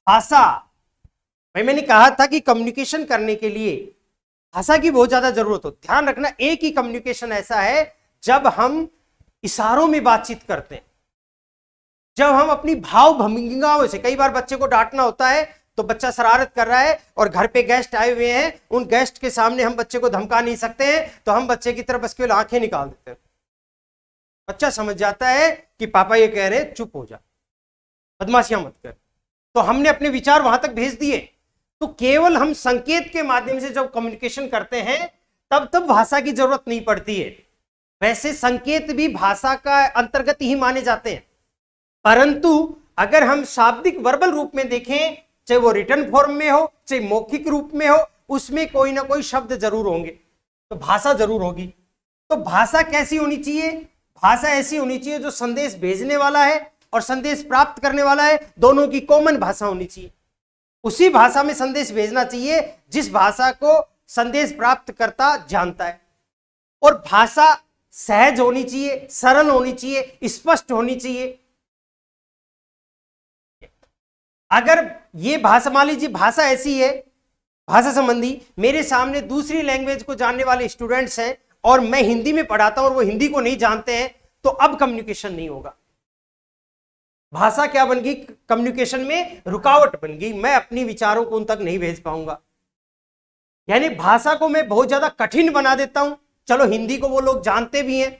[SPEAKER 1] भाषा भाई मैंने कहा था कि कम्युनिकेशन करने के लिए भाषा की बहुत ज्यादा जरूरत हो ध्यान रखना एक ही कम्युनिकेशन ऐसा है जब हम इशारों में बातचीत करते हैं जब हम अपनी भाव भंगिंगाओं से कई बार बच्चे को डांटना होता है तो बच्चा शरारत कर रहा है और घर पे गेस्ट आए हुए हैं उन गेस्ट के सामने हम बच्चे को धमका नहीं सकते हैं तो हम बच्चे की तरफ बस केवल आंखें निकाल देते हैं बच्चा समझ जाता है कि पापा ये कह रहे हैं चुप हो जा बदमाशियां मत कर तो हमने अपने विचार वहां तक भेज दिए तो केवल हम संकेत के माध्यम से जब कम्युनिकेशन करते हैं तब तब भाषा की जरूरत नहीं पड़ती है वैसे संकेत भी भाषा का अंतर्गत ही माने जाते हैं परंतु अगर हम शाब्दिक वर्बल रूप में देखें चाहे वो रिटर्न फॉर्म में हो चाहे मौखिक रूप में हो उसमें कोई ना कोई शब्द जरूर होंगे तो भाषा जरूर होगी तो भाषा कैसी होनी चाहिए भाषा ऐसी होनी चाहिए जो संदेश भेजने वाला है और संदेश प्राप्त करने वाला है दोनों की कॉमन भाषा होनी चाहिए उसी भाषा में संदेश भेजना चाहिए जिस भाषा को संदेश प्राप्त करता जानता है और भाषा सहज होनी चाहिए सरल होनी चाहिए स्पष्ट होनी चाहिए अगर ये भाषा मान लीजिए भाषा ऐसी है भाषा संबंधी मेरे सामने दूसरी लैंग्वेज को जानने वाले स्टूडेंट्स हैं और मैं हिंदी में पढ़ाता हूं और वो हिंदी को नहीं जानते हैं तो अब कम्युनिकेशन नहीं होगा भाषा क्या बन गई कम्युनिकेशन में रुकावट बन गई मैं अपनी विचारों को उन तक नहीं भेज पाऊंगा यानी भाषा को मैं बहुत ज्यादा कठिन बना देता हूं चलो हिंदी को वो लोग जानते भी हैं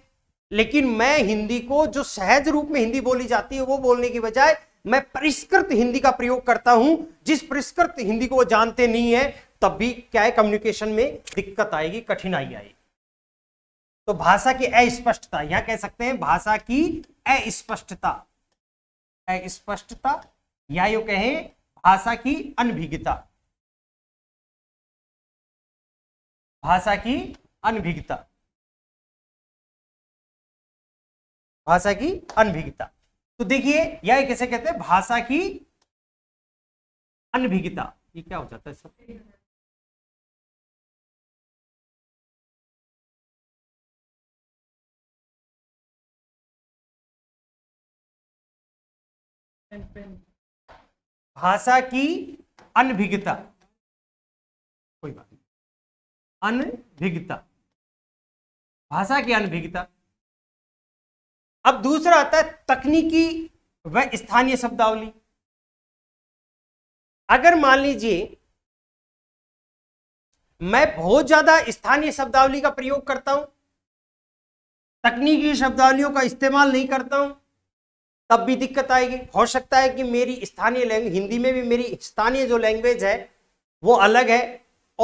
[SPEAKER 1] लेकिन मैं हिंदी को जो सहज रूप में हिंदी बोली जाती है वो बोलने की बजाय मैं परिष्कृत हिंदी का प्रयोग करता हूं जिस परिष्कृत हिंदी को वो जानते नहीं है तब भी क्या है कम्युनिकेशन में दिक्कत आएगी कठिनाई आएगी तो भाषा की अस्पष्टता यहां कह सकते हैं भाषा की अस्पष्टता अस्पष्टता या यो कहें
[SPEAKER 2] भाषा की अनभिज्ञता भाषा की अनभिज्ञता भाषा की अनभिज्ञता तो देखिए यह कैसे कहते हैं भाषा की अनभिज्ञता ये क्या हो जाता है सब भाषा की अनभिज्ञता कोई बात नहीं अनभिज्ञता भाषा की अनभिज्ञता अब दूसरा आता है तकनीकी व स्थानीय शब्दावली
[SPEAKER 1] अगर मान लीजिए मैं बहुत ज्यादा स्थानीय शब्दावली का प्रयोग करता हूं तकनीकी शब्दावलियों का इस्तेमाल नहीं करता हूं तब भी दिक्कत आएगी हो सकता है कि मेरी स्थानीय लैंग्वेज हिंदी में भी मेरी स्थानीय जो लैंग्वेज है वो अलग है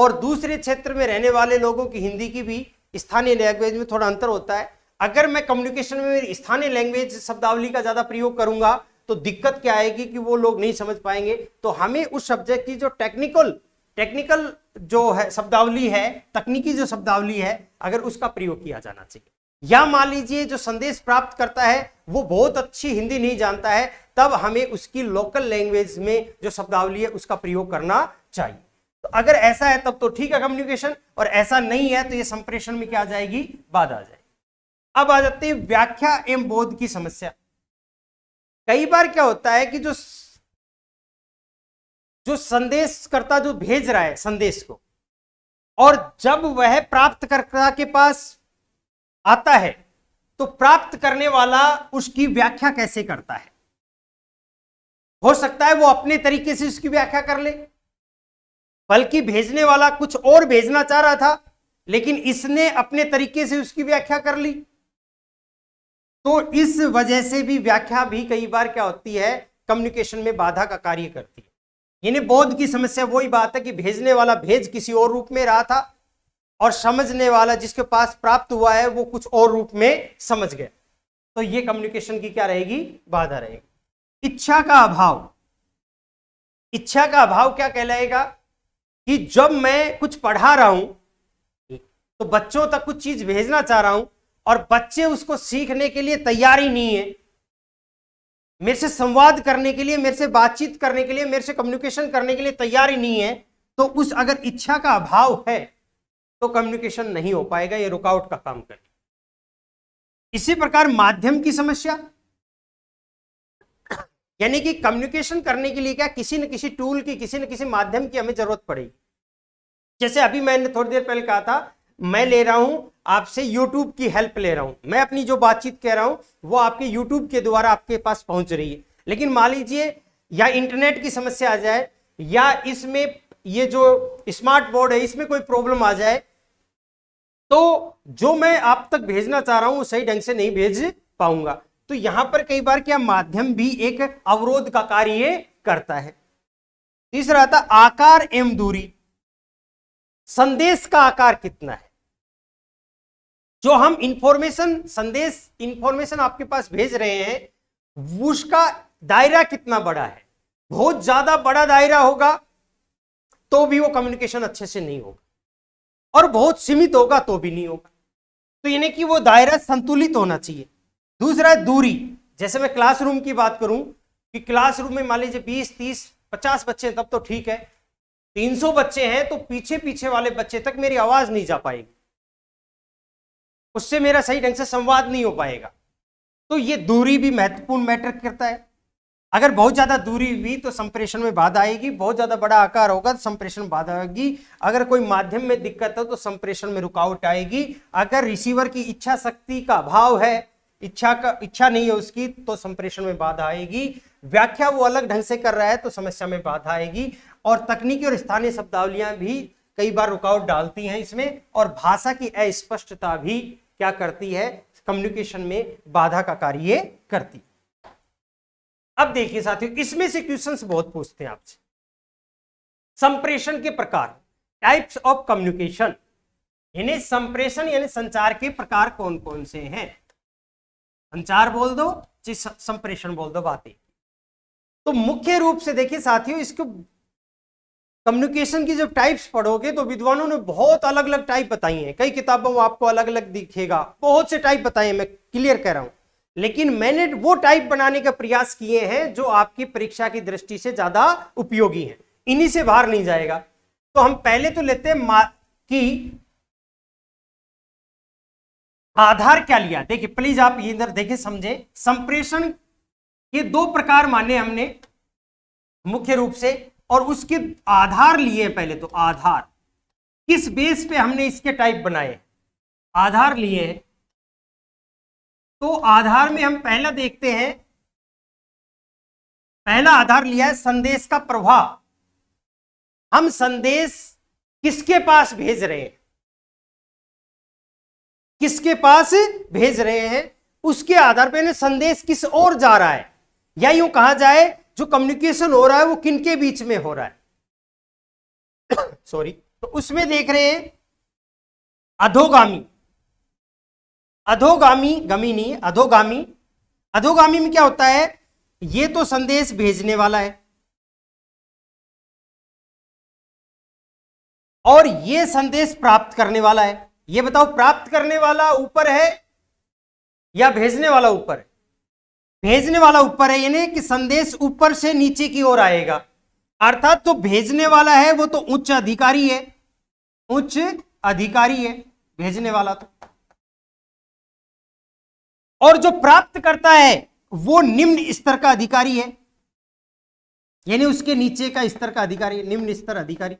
[SPEAKER 1] और दूसरे क्षेत्र में रहने वाले लोगों की हिंदी की भी स्थानीय लैंग्वेज में थोड़ा अंतर होता है अगर मैं कम्युनिकेशन में स्थानीय लैंग्वेज शब्दावली का ज़्यादा प्रयोग करूंगा तो दिक्कत क्या आएगी कि वो लोग नहीं समझ पाएंगे तो हमें उस सब्जेक्ट की जो टेक्निकल टेक्निकल जो है शब्दावली है तकनीकी जो शब्दावली है अगर उसका प्रयोग किया जाना चाहिए या मान लीजिए जो संदेश प्राप्त करता है वो बहुत अच्छी हिंदी नहीं जानता है तब हमें उसकी लोकल लैंग्वेज में जो शब्दावली है उसका प्रयोग करना चाहिए तो अगर ऐसा है तब तो ठीक है कम्युनिकेशन और ऐसा नहीं है तो ये संप्रेषण में क्या आ जाएगी बाधा आ जाएगी अब आ जाते हैं व्याख्या एवं बोध की समस्या कई बार क्या होता है कि जो जो संदेश करता जो भेज रहा है संदेश को और जब वह प्राप्तकर्ता के पास आता है तो प्राप्त करने वाला उसकी व्याख्या कैसे करता है हो सकता है वो अपने तरीके से उसकी व्याख्या कर ले बल्कि भेजने वाला कुछ और भेजना चाह रहा था लेकिन इसने अपने तरीके से उसकी व्याख्या कर ली तो इस वजह से भी व्याख्या भी कई बार क्या होती है कम्युनिकेशन में बाधा का कार्य करती है यानी बोध की समस्या वही बात है कि भेजने वाला भेज किसी और रूप में रहा था और समझने वाला जिसके पास प्राप्त हुआ है वो कुछ और रूप में समझ गया तो ये कम्युनिकेशन की क्या रहेगी बाधा रहेगी इच्छा का अभाव इच्छा का अभाव क्या कहलाएगा कि जब मैं कुछ पढ़ा रहा हूं तो बच्चों तक कुछ चीज भेजना चाह रहा हूं और बच्चे उसको सीखने के लिए तैयार ही नहीं है मेरे से संवाद करने के लिए मेरे से बातचीत करने के लिए मेरे से कम्युनिकेशन करने के लिए तैयार ही नहीं है तो उस अगर इच्छा का अभाव है तो कम्युनिकेशन नहीं हो पाएगा ये रुकावट का काम करेगा इसी प्रकार माध्यम की समस्या यानी कि कम्युनिकेशन करने के लिए क्या किसी न किसी टूल की किसी न किसी माध्यम की हमें जरूरत पड़ेगी जैसे अभी मैंने थोड़ी देर पहले कहा था मैं ले रहा हूं आपसे यूट्यूब की हेल्प ले रहा हूं मैं अपनी जो बातचीत कह रहा हूं वो आपके यूट्यूब के द्वारा आपके पास पहुंच रही है लेकिन मान लीजिए या इंटरनेट की समस्या आ जाए या इसमें ये जो स्मार्ट बोर्ड है इसमें कोई प्रॉब्लम आ जाए तो जो मैं आप तक भेजना चाह रहा हूं वो सही ढंग से नहीं भेज पाऊंगा तो यहां पर कई बार क्या माध्यम भी एक अवरोध का कार्य करता है तीसरा आता आकार एवं दूरी संदेश का आकार कितना है जो हम इंफॉर्मेशन संदेश इंफॉर्मेशन आपके पास भेज रहे हैं उसका दायरा कितना बड़ा है बहुत ज्यादा बड़ा दायरा होगा तो भी वो कम्युनिकेशन अच्छे से नहीं होगा और बहुत सीमित होगा तो भी नहीं होगा तो यानी कि वो दायरा संतुलित होना चाहिए दूसरा है दूरी जैसे मैं क्लासरूम की बात करूं कि क्लासरूम में मान लीजिए बीस तीस पचास बच्चे हैं तब तो ठीक है 300 बच्चे हैं तो पीछे पीछे वाले बच्चे तक मेरी आवाज नहीं जा पाएगी उससे मेरा सही ढंग से संवाद नहीं हो पाएगा तो ये दूरी भी महत्वपूर्ण मैटर करता है अगर बहुत ज़्यादा दूरी हुई तो संप्रेषण में बाधा आएगी बहुत ज़्यादा बड़ा आकार होगा तो संप्रेषण में बाधा आएगी अगर कोई माध्यम में दिक्कत हो तो संप्रेषण में रुकावट आएगी अगर रिसीवर की इच्छा शक्ति का अभाव है इच्छा का इच्छा नहीं है उसकी तो संप्रेषण में बाधा आएगी व्याख्या वो अलग ढंग से कर रहा है तो समस्या में बाधा आएगी और तकनीकी और स्थानीय शब्दावलियां भी कई बार रुकावट डालती हैं इसमें और भाषा की अस्पष्टता भी क्या करती है कम्युनिकेशन में बाधा का कार्य करती अब देखिए साथियों इसमें से क्वेश्चंस बहुत पूछते हैं आपसे संप्रेषण के प्रकार टाइप्स ऑफ कम्युनिकेशन यानी संप्रेषण यानी संचार के प्रकार कौन कौन से हैं संचार बोल दो संप्रेषण बोल दो बातें तो मुख्य रूप से देखिए साथियों इसको कम्युनिकेशन की जब टाइप्स पढ़ोगे तो विद्वानों ने बहुत अलग अलग टाइप बताई हैं कई किताबों में आपको अलग अलग दिखेगा बहुत से टाइप बताए हैं मैं क्लियर कह रहा हूं लेकिन मैंने वो टाइप बनाने का प्रयास किए हैं जो आपकी परीक्षा की दृष्टि से ज्यादा उपयोगी है इन्हीं से बाहर नहीं जाएगा तो हम पहले तो लेते हैं कि आधार क्या लिया देखिए प्लीज आप ये इधर देखें समझे संप्रेषण के दो प्रकार माने हमने मुख्य रूप से और उसके आधार लिए पहले तो आधार किस बेस पे हमने इसके टाइप बनाए आधार लिए तो आधार में हम पहला
[SPEAKER 2] देखते हैं पहला आधार लिया है संदेश का प्रभाव
[SPEAKER 1] हम संदेश किसके पास भेज रहे हैं किसके पास भेज रहे हैं उसके आधार पर संदेश किस ओर जा रहा है या यूं कहा जाए जो कम्युनिकेशन हो रहा है वो किन के बीच में हो रहा है सॉरी तो उसमें देख रहे हैं अधोगामी अधोगामी गमी नहीं अधोगामी अधोगामी में क्या होता है ये तो संदेश भेजने वाला है और ये संदेश प्राप्त करने वाला है ये बताओ प्राप्त करने वाला ऊपर है या भेजने वाला ऊपर है भेजने वाला ऊपर है यानी कि संदेश ऊपर से नीचे की ओर आएगा अर्थात तो भेजने वाला है वो तो उच्च अधिकारी है उच्च अधिकारी है भेजने वाला तो और जो प्राप्त करता है
[SPEAKER 2] वो निम्न स्तर का अधिकारी है यानी उसके नीचे का स्तर का अधिकारी निम्न स्तर अधिकारी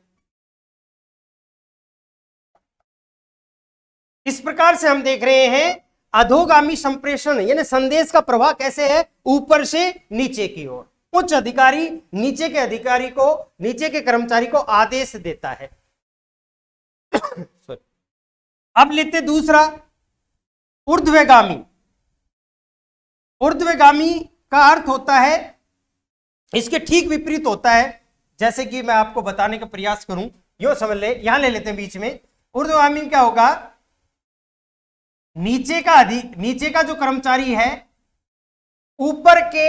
[SPEAKER 1] इस प्रकार से हम देख रहे हैं अधोगामी संप्रेषण यानी संदेश का प्रवाह कैसे है ऊपर से नीचे की ओर उच्च अधिकारी नीचे के अधिकारी को नीचे के कर्मचारी को आदेश देता है अब लेते दूसरा ऊर्ध्वगामी ऊर्ध्वगामी का अर्थ होता है इसके ठीक विपरीत होता है जैसे कि मैं आपको बताने का प्रयास करूं यो समझ ले यहां ले लेते हैं बीच में ऊर्ध्वगामी क्या होगा नीचे का अधिक नीचे का जो कर्मचारी है ऊपर के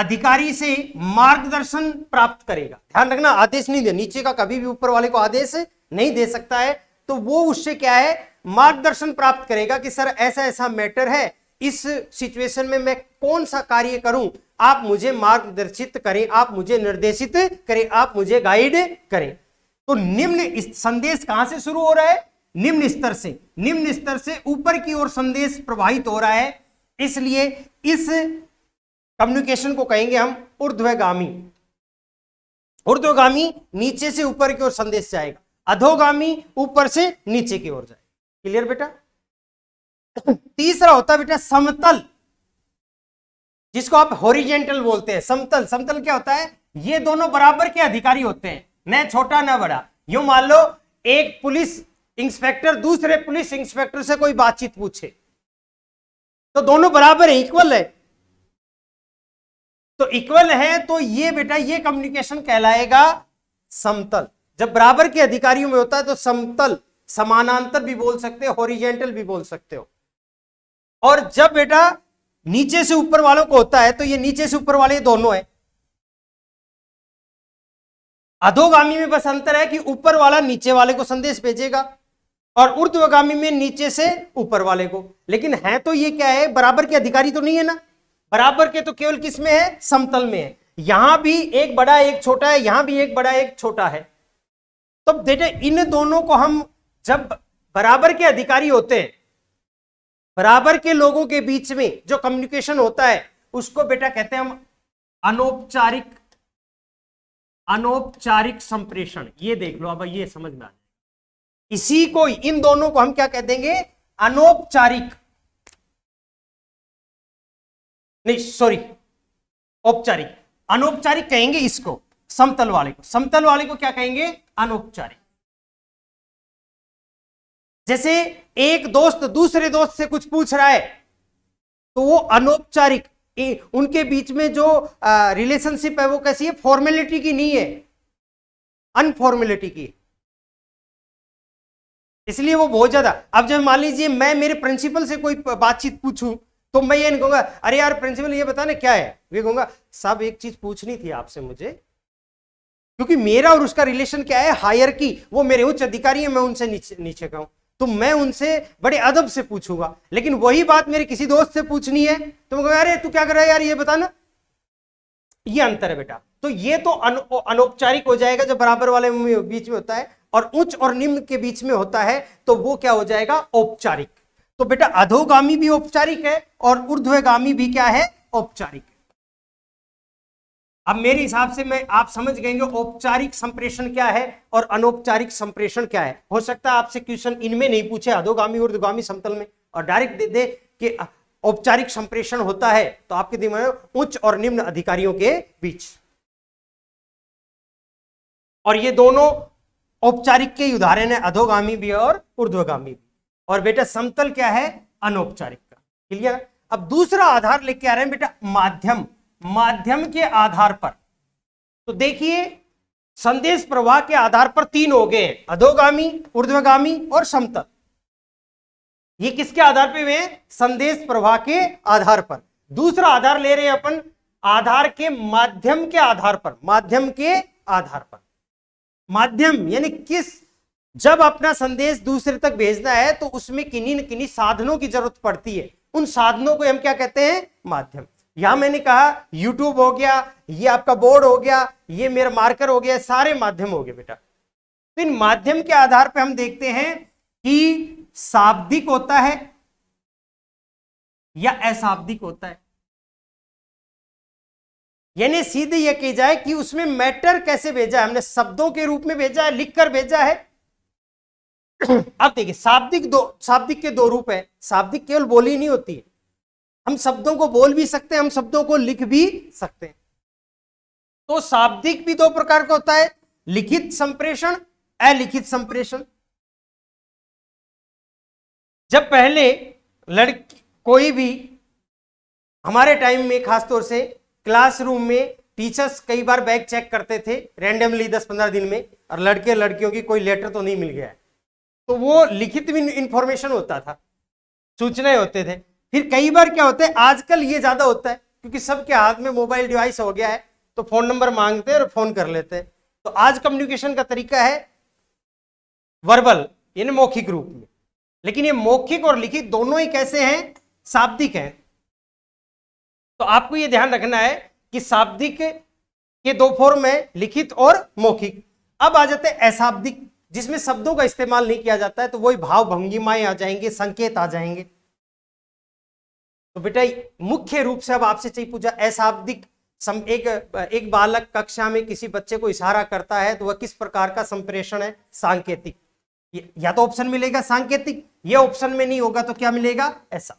[SPEAKER 1] अधिकारी से मार्गदर्शन प्राप्त करेगा ध्यान रखना आदेश नहीं दे नीचे का कभी भी ऊपर वाले को आदेश नहीं दे सकता है तो वो उससे क्या है मार्गदर्शन प्राप्त करेगा कि सर ऐसा ऐसा मैटर है इस सिचुएशन में मैं कौन सा कार्य करूं आप मुझे मार्गदर्शित करें आप मुझे निर्देशित करें आप मुझे गाइड करें तो निम्न संदेश कहां से शुरू हो रहा है निम्न स्तर से निम्न स्तर से ऊपर की ओर संदेश प्रवाहित हो रहा है इसलिए इस कम्युनिकेशन को कहेंगे हम ऊर्ध्वगामी ऊर्ध्वगामी नीचे से ऊपर की ओर संदेश जाएगा अधोगामी ऊपर से नीचे की ओर जाएगा क्लियर बेटा तीसरा होता है बेटा समतल जिसको आप होरिजेंटल बोलते हैं समतल समतल क्या होता है ये दोनों बराबर के अधिकारी होते हैं न छोटा न बड़ा यू मान लो एक पुलिस इंस्पेक्टर दूसरे पुलिस इंस्पेक्टर से कोई बातचीत पूछे तो दोनों बराबर है इक्वल है तो इक्वल है तो ये बेटा ये कम्युनिकेशन कहलाएगा समतल जब बराबर के अधिकारियों में होता है तो समतल समानांतर भी बोल सकते हो ओरिजेंटल भी बोल सकते हो और जब बेटा नीचे से ऊपर वालों को होता है तो ये नीचे से ऊपर वाले दोनों है अधोगामी में बस अंतर है कि ऊपर वाला नीचे वाले को संदेश भेजेगा और ऊर्ध्वगामी में नीचे से ऊपर वाले को लेकिन है तो ये क्या है बराबर के अधिकारी तो नहीं है ना बराबर के तो केवल किस में है समतल में है यहां भी एक बड़ा एक छोटा है यहां भी एक बड़ा एक छोटा है तो बेटे इन दोनों को हम जब बराबर के अधिकारी होते हैं बराबर के लोगों के बीच में जो कम्युनिकेशन होता है उसको बेटा कहते हैं हम अनौपचारिक अनौपचारिक संप्रेषण ये देख लो अब ये समझ में आ इसी को इन दोनों को हम क्या कह देंगे अनौपचारिक नहीं सॉरी औपचारिक अनौपचारिक कहेंगे इसको समतल वाले को समतल वाले को क्या कहेंगे अनौपचारिक जैसे एक दोस्त दूसरे दोस्त से कुछ पूछ रहा है तो वो अनौपचारिक उनके बीच में जो रिलेशनशिप है वो कैसी है फॉर्मेलिटी की नहीं है अनफॉर्मेलिटी की इसलिए वो बहुत ज्यादा अब जब मान लीजिए मैं मेरे प्रिंसिपल से कोई बातचीत पूछूं तो मैं ये नहीं कहूंगा अरे यार प्रिंसिपल ये बताने क्या है वे कहूंगा सब एक चीज पूछनी थी आपसे मुझे क्योंकि मेरा और उसका रिलेशन क्या है हायर की वो मेरे उच्च अधिकारी है मैं उनसे नीचे नीचे का हूं तो मैं उनसे बड़े अदब से पूछूंगा लेकिन वही बात मेरे किसी दोस्त से पूछनी है तो मैं कहूंगा अरे तू क्या कर रहा है यार ये बताना ये अंतर है बेटा तो ये तो अनौपचारिक हो जाएगा जब बराबर वाले बीच में होता है और उच्च और निम्न के बीच में होता है तो वो क्या हो जाएगा औपचारिक तो बेटा अधोगामी भी औपचारिक है और ऊर्ध्वगामी भी क्या है औपचारिक अब मेरे हिसाब से मैं आप समझ गए औपचारिक संप्रेषण क्या है और अनौपचारिक संप्रेषण क्या है हो सकता है आपसे क्वेश्चन इनमें नहीं पूछे अधोगामी ऊर्धगामी समतल में और डायरेक्ट दे दे कि औपचारिक संप्रेषण होता है तो आपके दिमाग में उच्च और निम्न अधिकारियों के बीच और ये दोनों औपचारिक के उदाहरण है अधोगामी भी और ऊर्ध्वगामी भी और बेटा समतल क्या है अनौपचारिक का क्लियर अब दूसरा आधार लेके आ रहे हैं बेटा माध्यम माध्यम के आधार पर तो देखिए संदेश प्रवाह के आधार पर तीन हो गए अधोगामी ऊर्ध्वगामी और समतल ये किसके आधार पे हुए संदेश प्रवाह के आधार पर दूसरा आधार ले रहे हैं अपन आधार के माध्यम के आधार पर माध्यम के आधार पर माध्यम यानी किस जब अपना संदेश दूसरे तक भेजना है तो उसमें किन्हीं न किन्हीं साधनों की जरूरत पड़ती है उन साधनों को हम क्या कहते हैं माध्यम यहां मैंने कहा यूट्यूब हो गया ये आपका बोर्ड हो गया ये मेरा मार्कर हो गया सारे माध्यम हो गए बेटा तो इन माध्यम के आधार पर हम देखते हैं कि शाब्दिक होता है या अशाब्दिक होता है यानी सीधे यह की जाए कि उसमें मैटर कैसे भेजा है हमने शब्दों के रूप में भेजा है लिखकर भेजा है अब देखिए शाब्दिक दो शाब्दिक के दो रूप है शाब्दिक केवल बोली नहीं होती है हम शब्दों को बोल भी सकते हैं हम शब्दों को लिख भी सकते हैं तो शाब्दिक भी दो प्रकार का होता है लिखित संप्रेषण अलिखित संप्रेषण जब पहले लड़की कोई भी हमारे टाइम में खासतौर से क्लासरूम में टीचर्स कई बार बैग चेक करते थे रेंडमली दस पंद्रह दिन में और लड़के लड़कियों की कोई लेटर तो नहीं मिल गया है तो वो लिखित भी इंफॉर्मेशन होता था सूचनाएं होते थे फिर कई बार क्या होता है आजकल ये ज्यादा होता है क्योंकि सबके हाथ में मोबाइल डिवाइस हो गया है तो फोन नंबर मांगते हैं और फोन कर लेते हैं तो आज कम्युनिकेशन का तरीका है वर्बल यानी मौखिक रूप में लेकिन ये मौखिक और लिखित दोनों ही कैसे हैं शाब्दिक हैं तो आपको यह ध्यान रखना है कि शाब्दिक के दो फॉर्म है लिखित और मौखिक अब आ जाते हैं अशाब्दिक जिसमें शब्दों का इस्तेमाल नहीं किया जाता है तो वही भाव भंगिमाएं आ जाएंगे संकेत आ जाएंगे तो बेटा मुख्य रूप से अब आपसे चाहिए पूछा अशाब्दिक सम एक एक बालक कक्षा में किसी बच्चे को इशारा करता है तो वह किस प्रकार का संप्रेषण है सांकेतिक या तो ऑप्शन मिलेगा सांकेतिक यह ऑप्शन में नहीं होगा तो क्या मिलेगा ऐसा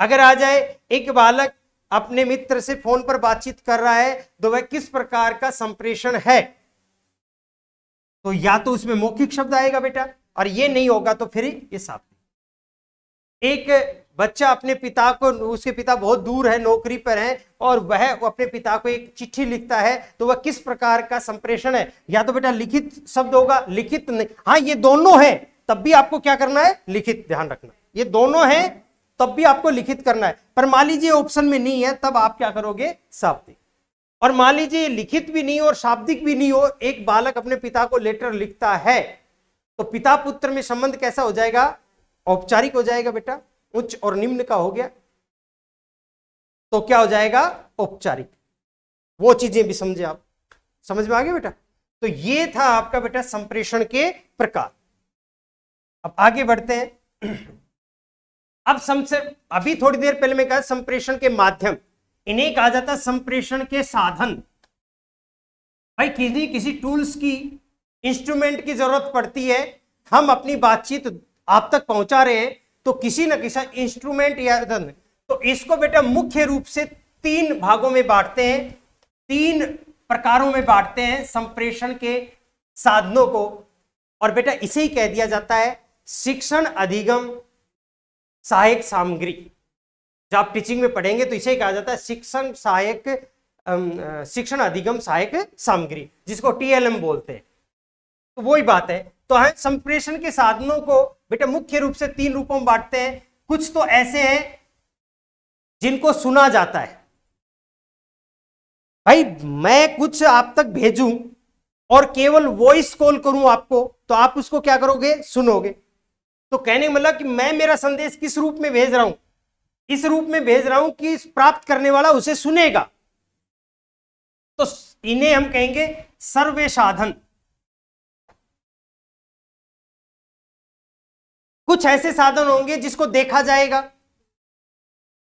[SPEAKER 1] अगर आ जाए एक बालक अपने मित्र से फोन पर बातचीत कर रहा है तो वह किस प्रकार का संप्रेषण है तो या तो उसमें मौखिक शब्द आएगा बेटा और ये नहीं होगा तो फिर ये साफ एक बच्चा अपने पिता को उसके पिता बहुत दूर है नौकरी पर है और वह अपने पिता को एक चिट्ठी लिखता है तो वह किस प्रकार का संप्रेषण है या तो बेटा लिखित शब्द होगा लिखित नहीं हाँ ये दोनों है तब भी आपको क्या करना है लिखित ध्यान रखना ये दोनों है तब भी आपको लिखित करना है पर मान लीजिए ऑप्शन में नहीं है तब आप क्या करोगे शाब्दिक और मान लीजिए लिखित भी नहीं और शाब्दिक भी नहीं हो एक बालक अपने पिता को लेटर लिखता है तो पिता पुत्र में संबंध कैसा हो जाएगा औपचारिक हो जाएगा बेटा उच्च और निम्न का हो गया तो क्या हो जाएगा औपचारिक वो चीजें भी समझे आप समझ में आ गए बेटा तो ये था आपका बेटा संप्रेषण के प्रकार अब आगे बढ़ते हैं अब संसर अभी थोड़ी देर पहले मैं कहा संप्रेषण के माध्यम इन्हें कहा जाता है संप्रेषण के साधन भाई किसी किसी टूल्स की इंस्ट्रूमेंट की जरूरत पड़ती है हम अपनी बातचीत आप तक पहुंचा रहे हैं तो किसी न किसी इंस्ट्रूमेंट या तो इसको बेटा मुख्य रूप से तीन भागों में बांटते हैं तीन प्रकारों में बांटते हैं संप्रेषण के साधनों को और बेटा इसे ही कह दिया जाता है शिक्षण अधिगम सहायक सामग्री जब आप टीचिंग में पढ़ेंगे तो इसे कहा जाता है शिक्षण सहायक शिक्षण अधिगम सहायक सामग्री जिसको टीएलएम बोलते हैं तो वही बात है तो हम हाँ, संप्रेषण के साधनों को बेटा मुख्य रूप से तीन रूपों में बांटते हैं कुछ तो ऐसे हैं जिनको सुना जाता है भाई मैं कुछ आप तक भेजूं और केवल वॉइस कॉल करूं आपको तो आप उसको क्या करोगे सुनोगे तो कहने का मतलब कि मैं मेरा संदेश किस रूप में भेज रहा हूं इस रूप में भेज रहा हूं कि प्राप्त करने वाला उसे सुनेगा तो इन्हें हम कहेंगे
[SPEAKER 2] सर्वे साधन
[SPEAKER 1] कुछ ऐसे साधन होंगे जिसको देखा जाएगा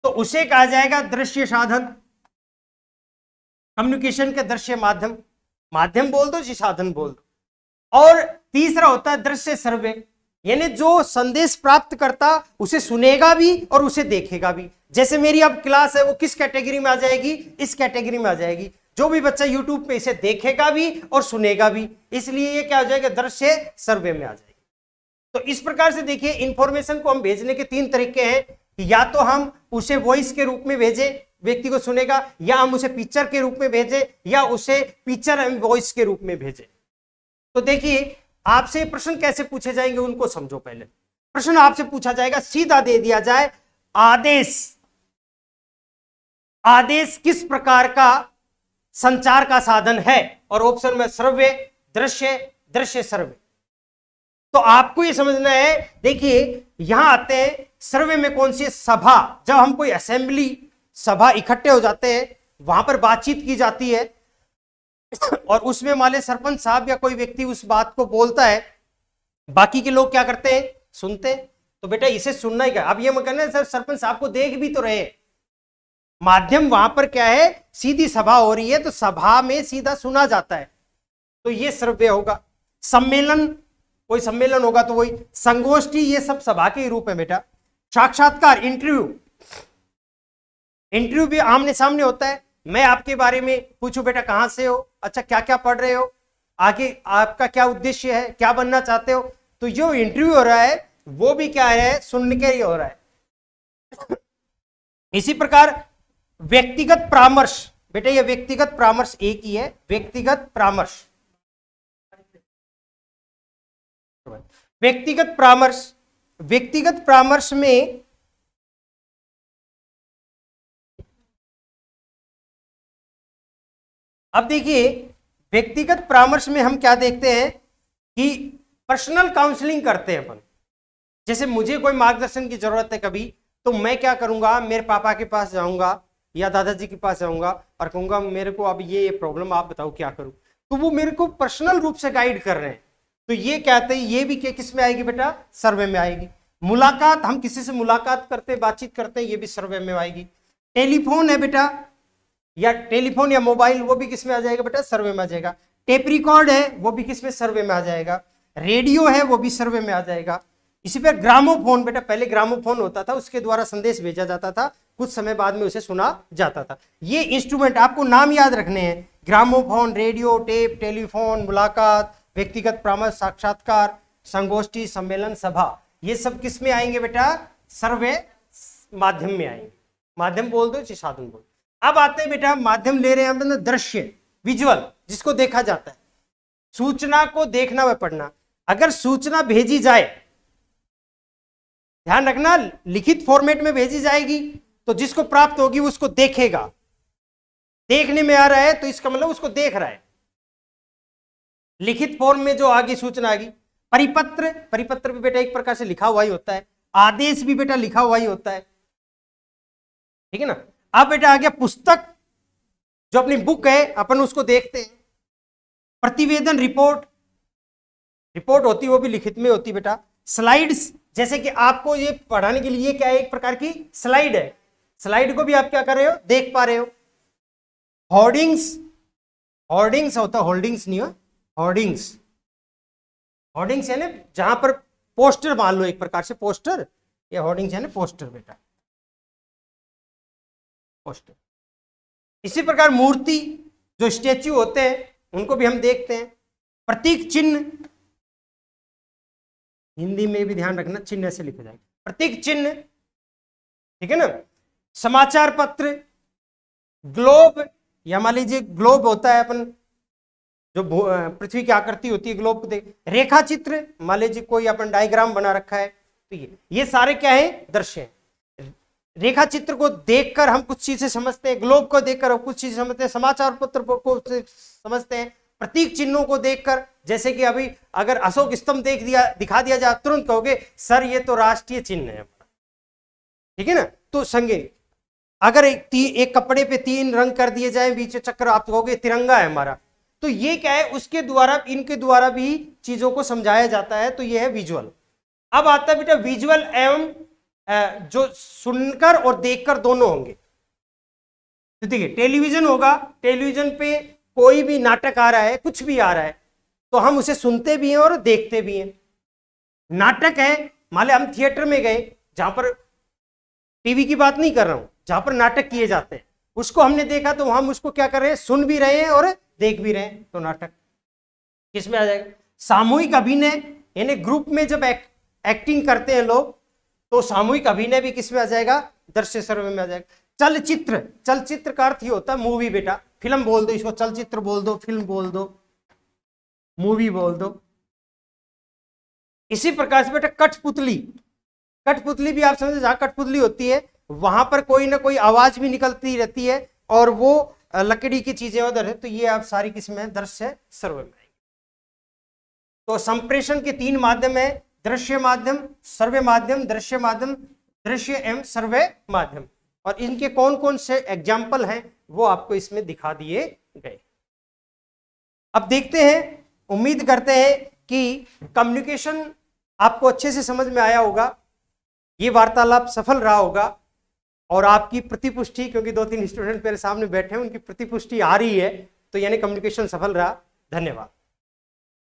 [SPEAKER 1] तो उसे कहा जाएगा दृश्य साधन कम्युनिकेशन के दृश्य माध्यम माध्यम बोल दो जी साधन बोल दो और तीसरा होता है दृश्य सर्वे यानी जो संदेश प्राप्त करता उसे सुनेगा भी और उसे देखेगा भी जैसे मेरी अब क्लास है वो किस कैटेगरी में आ जाएगी इस कैटेगरी में आ जाएगी जो भी बच्चा यूट्यूब पे इसे देखेगा भी और सुनेगा भी इसलिए ये क्या हो जाएगा दृश्य सर्वे में आ जाएगी तो इस प्रकार से देखिए इंफॉर्मेशन को हम भेजने के तीन तरीके हैं कि या तो हम उसे वॉइस के रूप में भेजें व्यक्ति को सुनेगा या हम उसे पिक्चर के रूप में भेजें या उसे पिक्चर एंड वॉइस के रूप में भेजें तो देखिए आपसे प्रश्न कैसे पूछे जाएंगे उनको समझो पहले प्रश्न आपसे पूछा जाएगा सीधा दे दिया जाए आदेश आदेश किस प्रकार का संचार का साधन है और ऑप्शन में सर्वे दृश्य दृश्य सर्वे तो आपको यह समझना है देखिए यहां आते हैं सर्वे में कौन सी सभा जब हम कोई असेंबली सभा इकट्ठे हो जाते हैं वहां पर बातचीत की जाती है और उसमें माले सरपंच साहब या कोई व्यक्ति उस बात को बोलता है बाकी के लोग क्या करते हैं सुनते तो बेटा इसे सुनना ही क्या अब ये मैं कहना सर सरपंच साहब को देख भी तो रहे माध्यम वहां पर क्या है सीधी सभा हो रही है तो सभा में सीधा सुना जाता है तो ये सर्वे होगा सम्मेलन कोई सम्मेलन होगा तो वही संगोष्ठी ये सब सभा के रूप है बेटा साक्षात्कार इंटरव्यू इंटरव्यू भी आमने सामने होता है मैं आपके बारे में पूछूं बेटा कहां से हो अच्छा क्या क्या पढ़ रहे हो आगे आपका क्या उद्देश्य है क्या बनना चाहते हो तो जो इंटरव्यू हो रहा है वो भी क्या है सुनने के लिए हो रहा है इसी प्रकार व्यक्तिगत परामर्श बेटा ये व्यक्तिगत परामर्श एक ही है व्यक्तिगत परामर्श व्यक्तिगत परामर्श
[SPEAKER 2] व्यक्तिगत परामर्श में अब देखिए व्यक्तिगत
[SPEAKER 1] परामर्श में हम क्या देखते हैं कि पर्सनल काउंसलिंग करते हैं अपन जैसे मुझे कोई मार्गदर्शन की जरूरत है कभी तो मैं क्या करूंगा मेरे पापा के पास जाऊंगा या दादाजी के पास जाऊंगा और कहूंगा मेरे को अब ये ये प्रॉब्लम आप बताओ क्या करूं तो वो मेरे को पर्सनल रूप से गाइड कर रहे हैं तो ये कहते हैं ये भी किस में आएगी बेटा सर्वे में आएगी मुलाकात हम किसी से मुलाकात करते बातचीत करते हैं ये भी सर्वे में आएगी टेलीफोन है बेटा या टेलीफोन या मोबाइल वो भी किसमें आ जाएगा बेटा सर्वे में आ जाएगा टेप रिकॉर्ड है वो भी किसमें सर्वे में आ जाएगा रेडियो है वो भी सर्वे में आ जाएगा इसी पर ग्रामोफोन बेटा पहले ग्रामोफोन होता था उसके द्वारा संदेश भेजा जाता था कुछ समय बाद में उसे सुना जाता था ये इंस्ट्रूमेंट आपको नाम याद रखने हैं ग्रामोफोन रेडियो टेप टेलीफोन मुलाकात व्यक्तिगत परामर्श साक्षात्कार संगोष्ठी सम्मेलन सभा ये सब किस में आएंगे बेटा सर्वे माध्यम में आएंगे माध्यम बोल दो साधन बोल दो अब आते हैं बेटा माध्यम ले रहे हैं हम दृश्य विजुअल जिसको देखा जाता है सूचना को देखना व पढ़ना अगर सूचना भेजी जाए ध्यान रखना लिखित फॉर्मेट में भेजी जाएगी तो जिसको प्राप्त होगी उसको देखेगा देखने में आ रहा है तो इसका मतलब उसको देख रहा है लिखित फॉर्म में जो आगे सूचना आ गई परिपत्र परिपत्र भी बेटा एक प्रकार से लिखा हुआ ही होता है आदेश भी बेटा लिखा हुआ ही होता है ठीक है ना अब बेटा आ गया पुस्तक जो अपनी बुक है अपन उसको देखते हैं प्रतिवेदन रिपोर्ट रिपोर्ट होती वो भी लिखित में होती बेटा स्लाइड्स जैसे कि आपको ये पढ़ाने के लिए क्या है एक प्रकार की स्लाइड है स्लाइड को भी आप क्या कर रहे हो देख पा रहे हो होर्डिंग्स होर्डिंग्स होता होल्डिंग्स नहीं हो होर्डिंग्स होर्डिंग्स ना जहां पर पोस्टर मान लो एक प्रकार से पोस्टर ये होर्डिंग्स ना पोस्टर बेटा
[SPEAKER 2] पोस्टर इसी प्रकार मूर्ति जो स्टैच्यू होते हैं उनको भी हम
[SPEAKER 1] देखते हैं प्रतीक चिन्ह हिंदी में भी ध्यान रखना चिन्ह ऐसे लिखा जाएगा प्रतीक चिन्ह ठीक है ना समाचार पत्र ग्लोब या मान लीजिए ग्लोब होता है अपन जो पृथ्वी की आकृति होती है ग्लोब को देख रेखा चित्र मान लीजिए कोई अपन डायग्राम बना रखा है तो ये ये सारे क्या है दृश्य है रेखा चित्र को देखकर हम कुछ चीजें समझते हैं ग्लोब को देखकर हम कुछ चीजें समझते हैं समाचार पत्र को समझते हैं प्रतीक चिन्हों को देखकर जैसे कि अभी अगर अशोक स्तंभ देख दिया दिखा दिया जाए तुरंत कहोगे सर ये तो राष्ट्रीय चिन्ह है ठीक है ना तो संगे अगर एक ती, एक कपड़े पे तीन रंग कर दिए जाए बीच चक्र आप कहोगे तिरंगा है हमारा तो ये क्या है उसके द्वारा इनके द्वारा भी चीजों को समझाया जाता है तो ये है विजुअल अब आता है बेटा विजुअल एवं जो सुनकर और देखकर दोनों होंगे तो देखिए टेलीविजन होगा टेलीविजन पे कोई भी नाटक आ रहा है कुछ भी आ रहा है तो हम उसे सुनते भी हैं और देखते भी हैं नाटक है मान लिया हम थिएटर में गए जहां पर टीवी की बात नहीं कर रहा हूं जहां पर नाटक किए जाते हैं उसको हमने देखा तो हम उसको क्या कर रहे हैं सुन भी रहे हैं और देख भी रहे हैं तो नाटक किसमें आ जाएगा सामूहिक अभिनय यानी ग्रुप में जब एक, एक्टिंग करते हैं लोग तो सामूहिक अभिनय भी किस में आ जाएगा दृश्य सर्व में आ जाएगा चलचित्र चलचित्र का अर्थ ही होता है मूवी बेटा फिल्म बोल दो इसको चलचित्र बोल दो फिल्म बोल दो मूवी बोल दो इसी प्रकार से बेटा कठपुतली कठपुतली भी आप समझे जहां कठपुतली होती है वहां पर कोई ना कोई आवाज भी निकलती रहती है और वो लकड़ी की चीजें उधर है तो ये आप सारी किस्में दृश्य सर्व में तो संप्रेषण के तीन माध्यम है दृश्य माध्यम सर्वे माध्यम दृश्य माध्यम दृश्य एवं सर्वे माध्यम और इनके कौन कौन से एग्जाम्पल हैं वो आपको इसमें दिखा दिए गए अब देखते हैं उम्मीद करते हैं कि कम्युनिकेशन आपको अच्छे से समझ में आया होगा ये वार्तालाप सफल रहा होगा और आपकी प्रतिपुष्टि क्योंकि दो तीन स्टूडेंट मेरे सामने बैठे हैं उनकी प्रतिपुष्टि आ रही है तो यानी कम्युनिकेशन सफल रहा
[SPEAKER 2] धन्यवाद